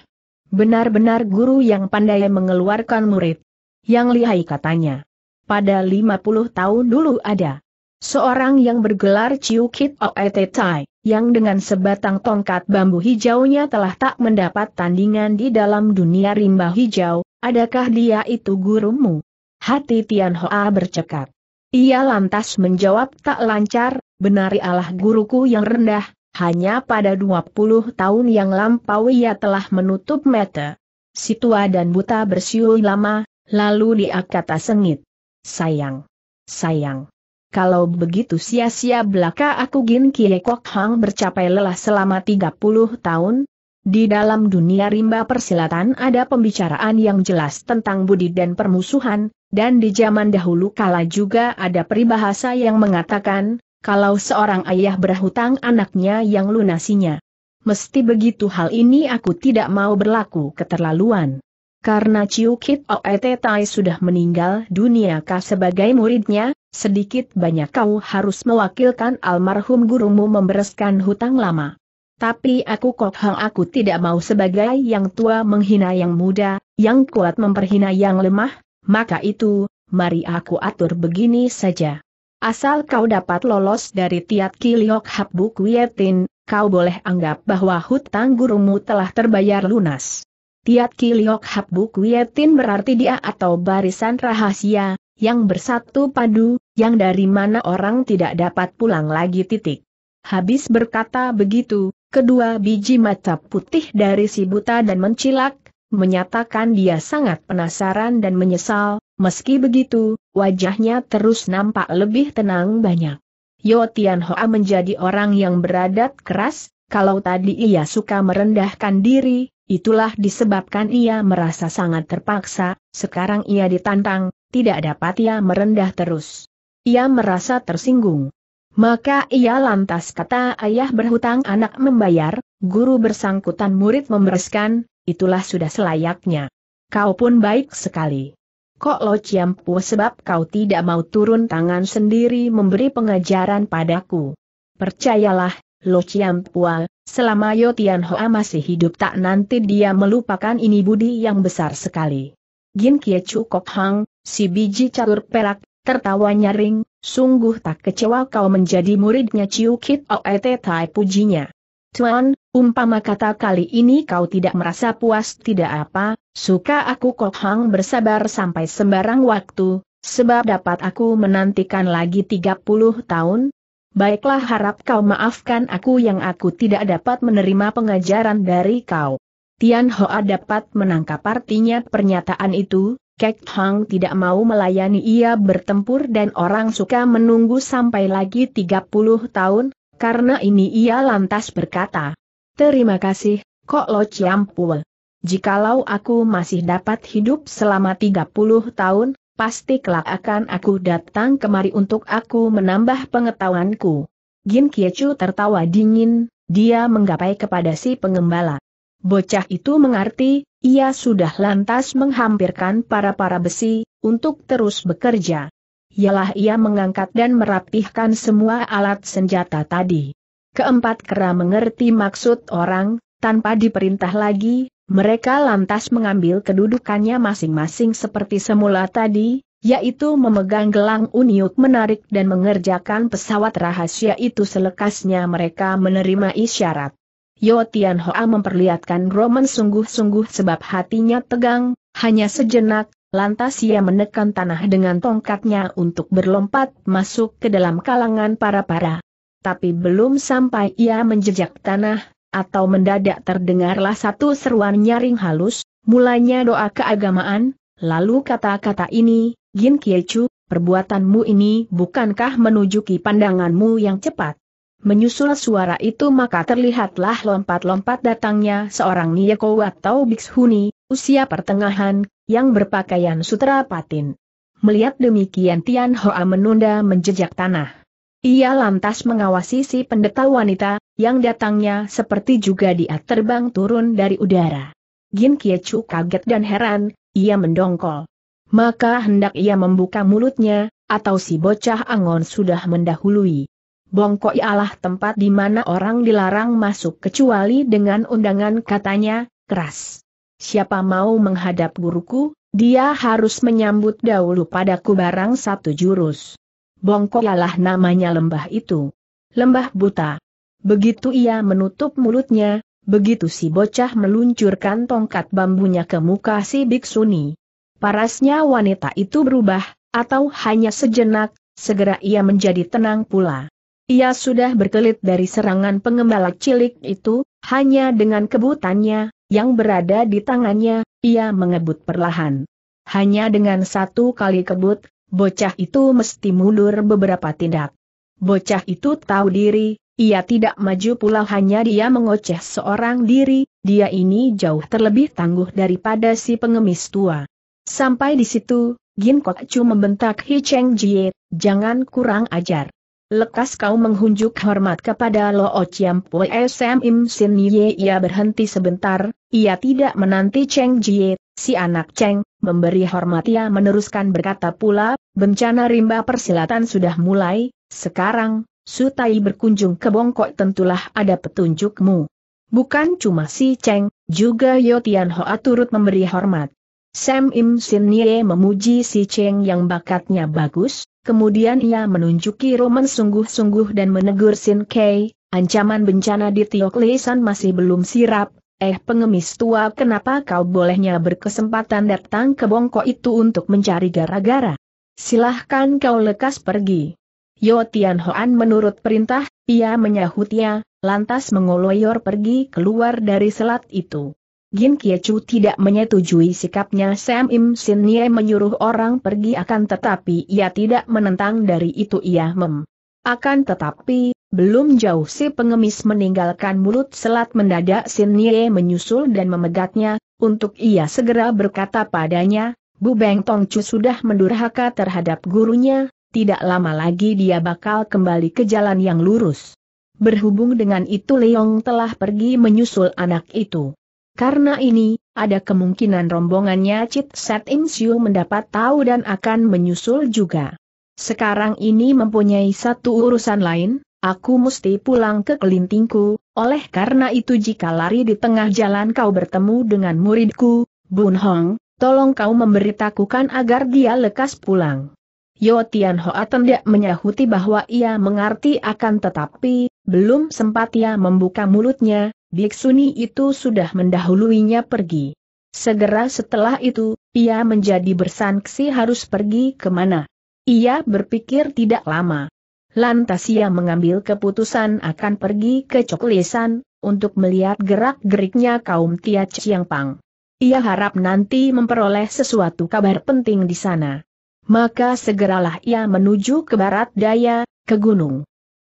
Benar-benar guru yang pandai mengeluarkan murid. Yang lihai katanya. Pada 50 tahun dulu ada seorang yang bergelar Chiu Kit Oet Tai, yang dengan sebatang tongkat bambu hijaunya telah tak mendapat tandingan di dalam dunia rimba hijau, adakah dia itu gurumu? Hati Tian Hoa bercekat. Ia lantas menjawab tak lancar, benari Allah guruku yang rendah, hanya pada 20 tahun yang lampau ia telah menutup mata. Si dan buta bersiul lama, lalu dia kata sengit. Sayang. Sayang. Kalau begitu sia-sia belaka aku Gin kilekok Hang bercapai lelah selama 30 tahun, di dalam dunia rimba persilatan ada pembicaraan yang jelas tentang budi dan permusuhan, dan di zaman dahulu kala juga ada peribahasa yang mengatakan, kalau seorang ayah berhutang anaknya yang lunasinya. Mesti begitu hal ini aku tidak mau berlaku keterlaluan. Karena Chiu Kit Oete Tai sudah meninggal dunia kau sebagai muridnya, sedikit banyak kau harus mewakilkan almarhum gurumu membereskan hutang lama. Tapi aku kok hang aku tidak mau sebagai yang tua menghina yang muda, yang kuat memperhina yang lemah, maka itu, mari aku atur begini saja. Asal kau dapat lolos dari tiat kiliok habuk wietin, kau boleh anggap bahwa hutang gurumu telah terbayar lunas. Tiat kiliok habuk wietin berarti dia atau barisan rahasia, yang bersatu padu, yang dari mana orang tidak dapat pulang lagi titik. Habis berkata begitu, kedua biji mata putih dari si buta dan mencilak, menyatakan dia sangat penasaran dan menyesal, meski begitu, wajahnya terus nampak lebih tenang banyak. Yo Tian Hoa menjadi orang yang beradat keras, kalau tadi ia suka merendahkan diri, itulah disebabkan ia merasa sangat terpaksa, sekarang ia ditantang, tidak dapat ia merendah terus. Ia merasa tersinggung. Maka ia lantas kata ayah berhutang anak membayar, guru bersangkutan murid membereskan, itulah sudah selayaknya. Kau pun baik sekali. Kok lo ciampu sebab kau tidak mau turun tangan sendiri memberi pengajaran padaku. Percayalah, lo ciampual, selama Yo Tian Hoa masih hidup tak nanti dia melupakan ini budi yang besar sekali. Gin Kie Chu Kok Hang, si biji catur perak, tertawa nyaring, sungguh tak kecewa kau menjadi muridnya Ciu Kit Oete Tai pujinya. Tuan, umpama kata kali ini kau tidak merasa puas tidak apa, suka aku kok hang bersabar sampai sembarang waktu, sebab dapat aku menantikan lagi 30 tahun, Baiklah harap kau maafkan aku yang aku tidak dapat menerima pengajaran dari kau. Tian Hoa dapat menangkap artinya pernyataan itu, Kek Hang tidak mau melayani ia bertempur dan orang suka menunggu sampai lagi 30 tahun, karena ini ia lantas berkata. Terima kasih, Kok Lo Ciampul. Jikalau aku masih dapat hidup selama 30 tahun, pasti kelak akan aku datang kemari untuk aku menambah pengetahuanku. Gin Kiechu tertawa dingin, dia menggapai kepada si pengembala. Bocah itu mengerti, ia sudah lantas menghampirkan para-para besi, untuk terus bekerja. Ialah ia mengangkat dan merapihkan semua alat senjata tadi. Keempat kera mengerti maksud orang, tanpa diperintah lagi, mereka lantas mengambil kedudukannya masing-masing seperti semula tadi, yaitu memegang gelang uniuk menarik dan mengerjakan pesawat rahasia itu selekasnya mereka menerima isyarat. Yo Tian Hoa memperlihatkan Roman sungguh-sungguh sebab hatinya tegang, hanya sejenak, lantas ia menekan tanah dengan tongkatnya untuk berlompat masuk ke dalam kalangan para-para. Tapi belum sampai ia menjejak tanah, atau mendadak terdengarlah satu seruan nyaring halus, mulanya doa keagamaan, lalu kata-kata ini, Gin Kiechu, perbuatanmu ini bukankah menunjuki pandanganmu yang cepat? Menyusul suara itu maka terlihatlah lompat-lompat datangnya seorang Niyeko atau Bikshuni, usia pertengahan, yang berpakaian sutra patin. Melihat demikian Tian Hoa menunda menjejak tanah. Ia lantas mengawasi si pendeta wanita, yang datangnya seperti juga dia terbang turun dari udara. Gin Kiecu kaget dan heran, ia mendongkol. Maka hendak ia membuka mulutnya, atau si bocah angon sudah mendahului. Bongkok ialah tempat di mana orang dilarang masuk kecuali dengan undangan katanya, keras. Siapa mau menghadap guruku, dia harus menyambut dahulu padaku barang satu jurus. Bongkok ialah namanya lembah itu. Lembah buta. Begitu ia menutup mulutnya, begitu si bocah meluncurkan tongkat bambunya ke muka si biksuni. Parasnya wanita itu berubah, atau hanya sejenak, segera ia menjadi tenang pula. Ia sudah berkelit dari serangan pengembala cilik itu, hanya dengan kebutannya, yang berada di tangannya, ia mengebut perlahan. Hanya dengan satu kali kebut, bocah itu mesti mundur beberapa tindak. Bocah itu tahu diri, ia tidak maju pula hanya dia mengoceh seorang diri, dia ini jauh terlebih tangguh daripada si pengemis tua. Sampai di situ, Gin Chu membentak Hi Cheng Jie, jangan kurang ajar. Lekas kau menghunjuk hormat kepada Lo Chiam Pue Sam Im Sin Ye ia berhenti sebentar, ia tidak menanti Cheng Jie, si anak Cheng, memberi hormat ia meneruskan berkata pula, bencana rimba persilatan sudah mulai, sekarang, Sutai berkunjung ke Bongkok tentulah ada petunjukmu. Bukan cuma si Cheng, juga Yotian Tian Hoa turut memberi hormat. Sam Im Sin Ye memuji si Cheng yang bakatnya bagus, Kemudian ia menunjuki Roman sungguh-sungguh dan menegur Sin Kei, ancaman bencana di Tiok Leisan masih belum sirap, eh pengemis tua kenapa kau bolehnya berkesempatan datang ke Bongko itu untuk mencari gara-gara? Silahkan kau lekas pergi. Yo Tian Hoan menurut perintah, ia menyahutnya, lantas mengoloyor pergi keluar dari selat itu. Gin Kie tidak menyetujui sikapnya Sam Im Sin Nie menyuruh orang pergi akan tetapi ia tidak menentang dari itu ia mem. Akan tetapi, belum jauh si pengemis meninggalkan mulut selat mendadak Sin Nie menyusul dan memegatnya, untuk ia segera berkata padanya, Bu Beng Tong Chu sudah mendurhaka terhadap gurunya, tidak lama lagi dia bakal kembali ke jalan yang lurus. Berhubung dengan itu Leong telah pergi menyusul anak itu. Karena ini, ada kemungkinan rombongannya Chit Set Im mendapat tahu dan akan menyusul juga. Sekarang ini mempunyai satu urusan lain, aku mesti pulang ke kelintingku, oleh karena itu jika lari di tengah jalan kau bertemu dengan muridku, Bun Hong, tolong kau memberitakukan agar dia lekas pulang. Yo Tian Hoa tidak menyahuti bahwa ia mengerti akan tetapi, belum sempat ia membuka mulutnya, Biksuni itu sudah mendahuluinya pergi. Segera setelah itu, ia menjadi bersanksi harus pergi kemana. Ia berpikir tidak lama. Lantas ia mengambil keputusan akan pergi ke Coklesan untuk melihat gerak-geriknya kaum Tia Chiang Pang. Ia harap nanti memperoleh sesuatu kabar penting di sana. Maka segeralah ia menuju ke barat daya, ke gunung.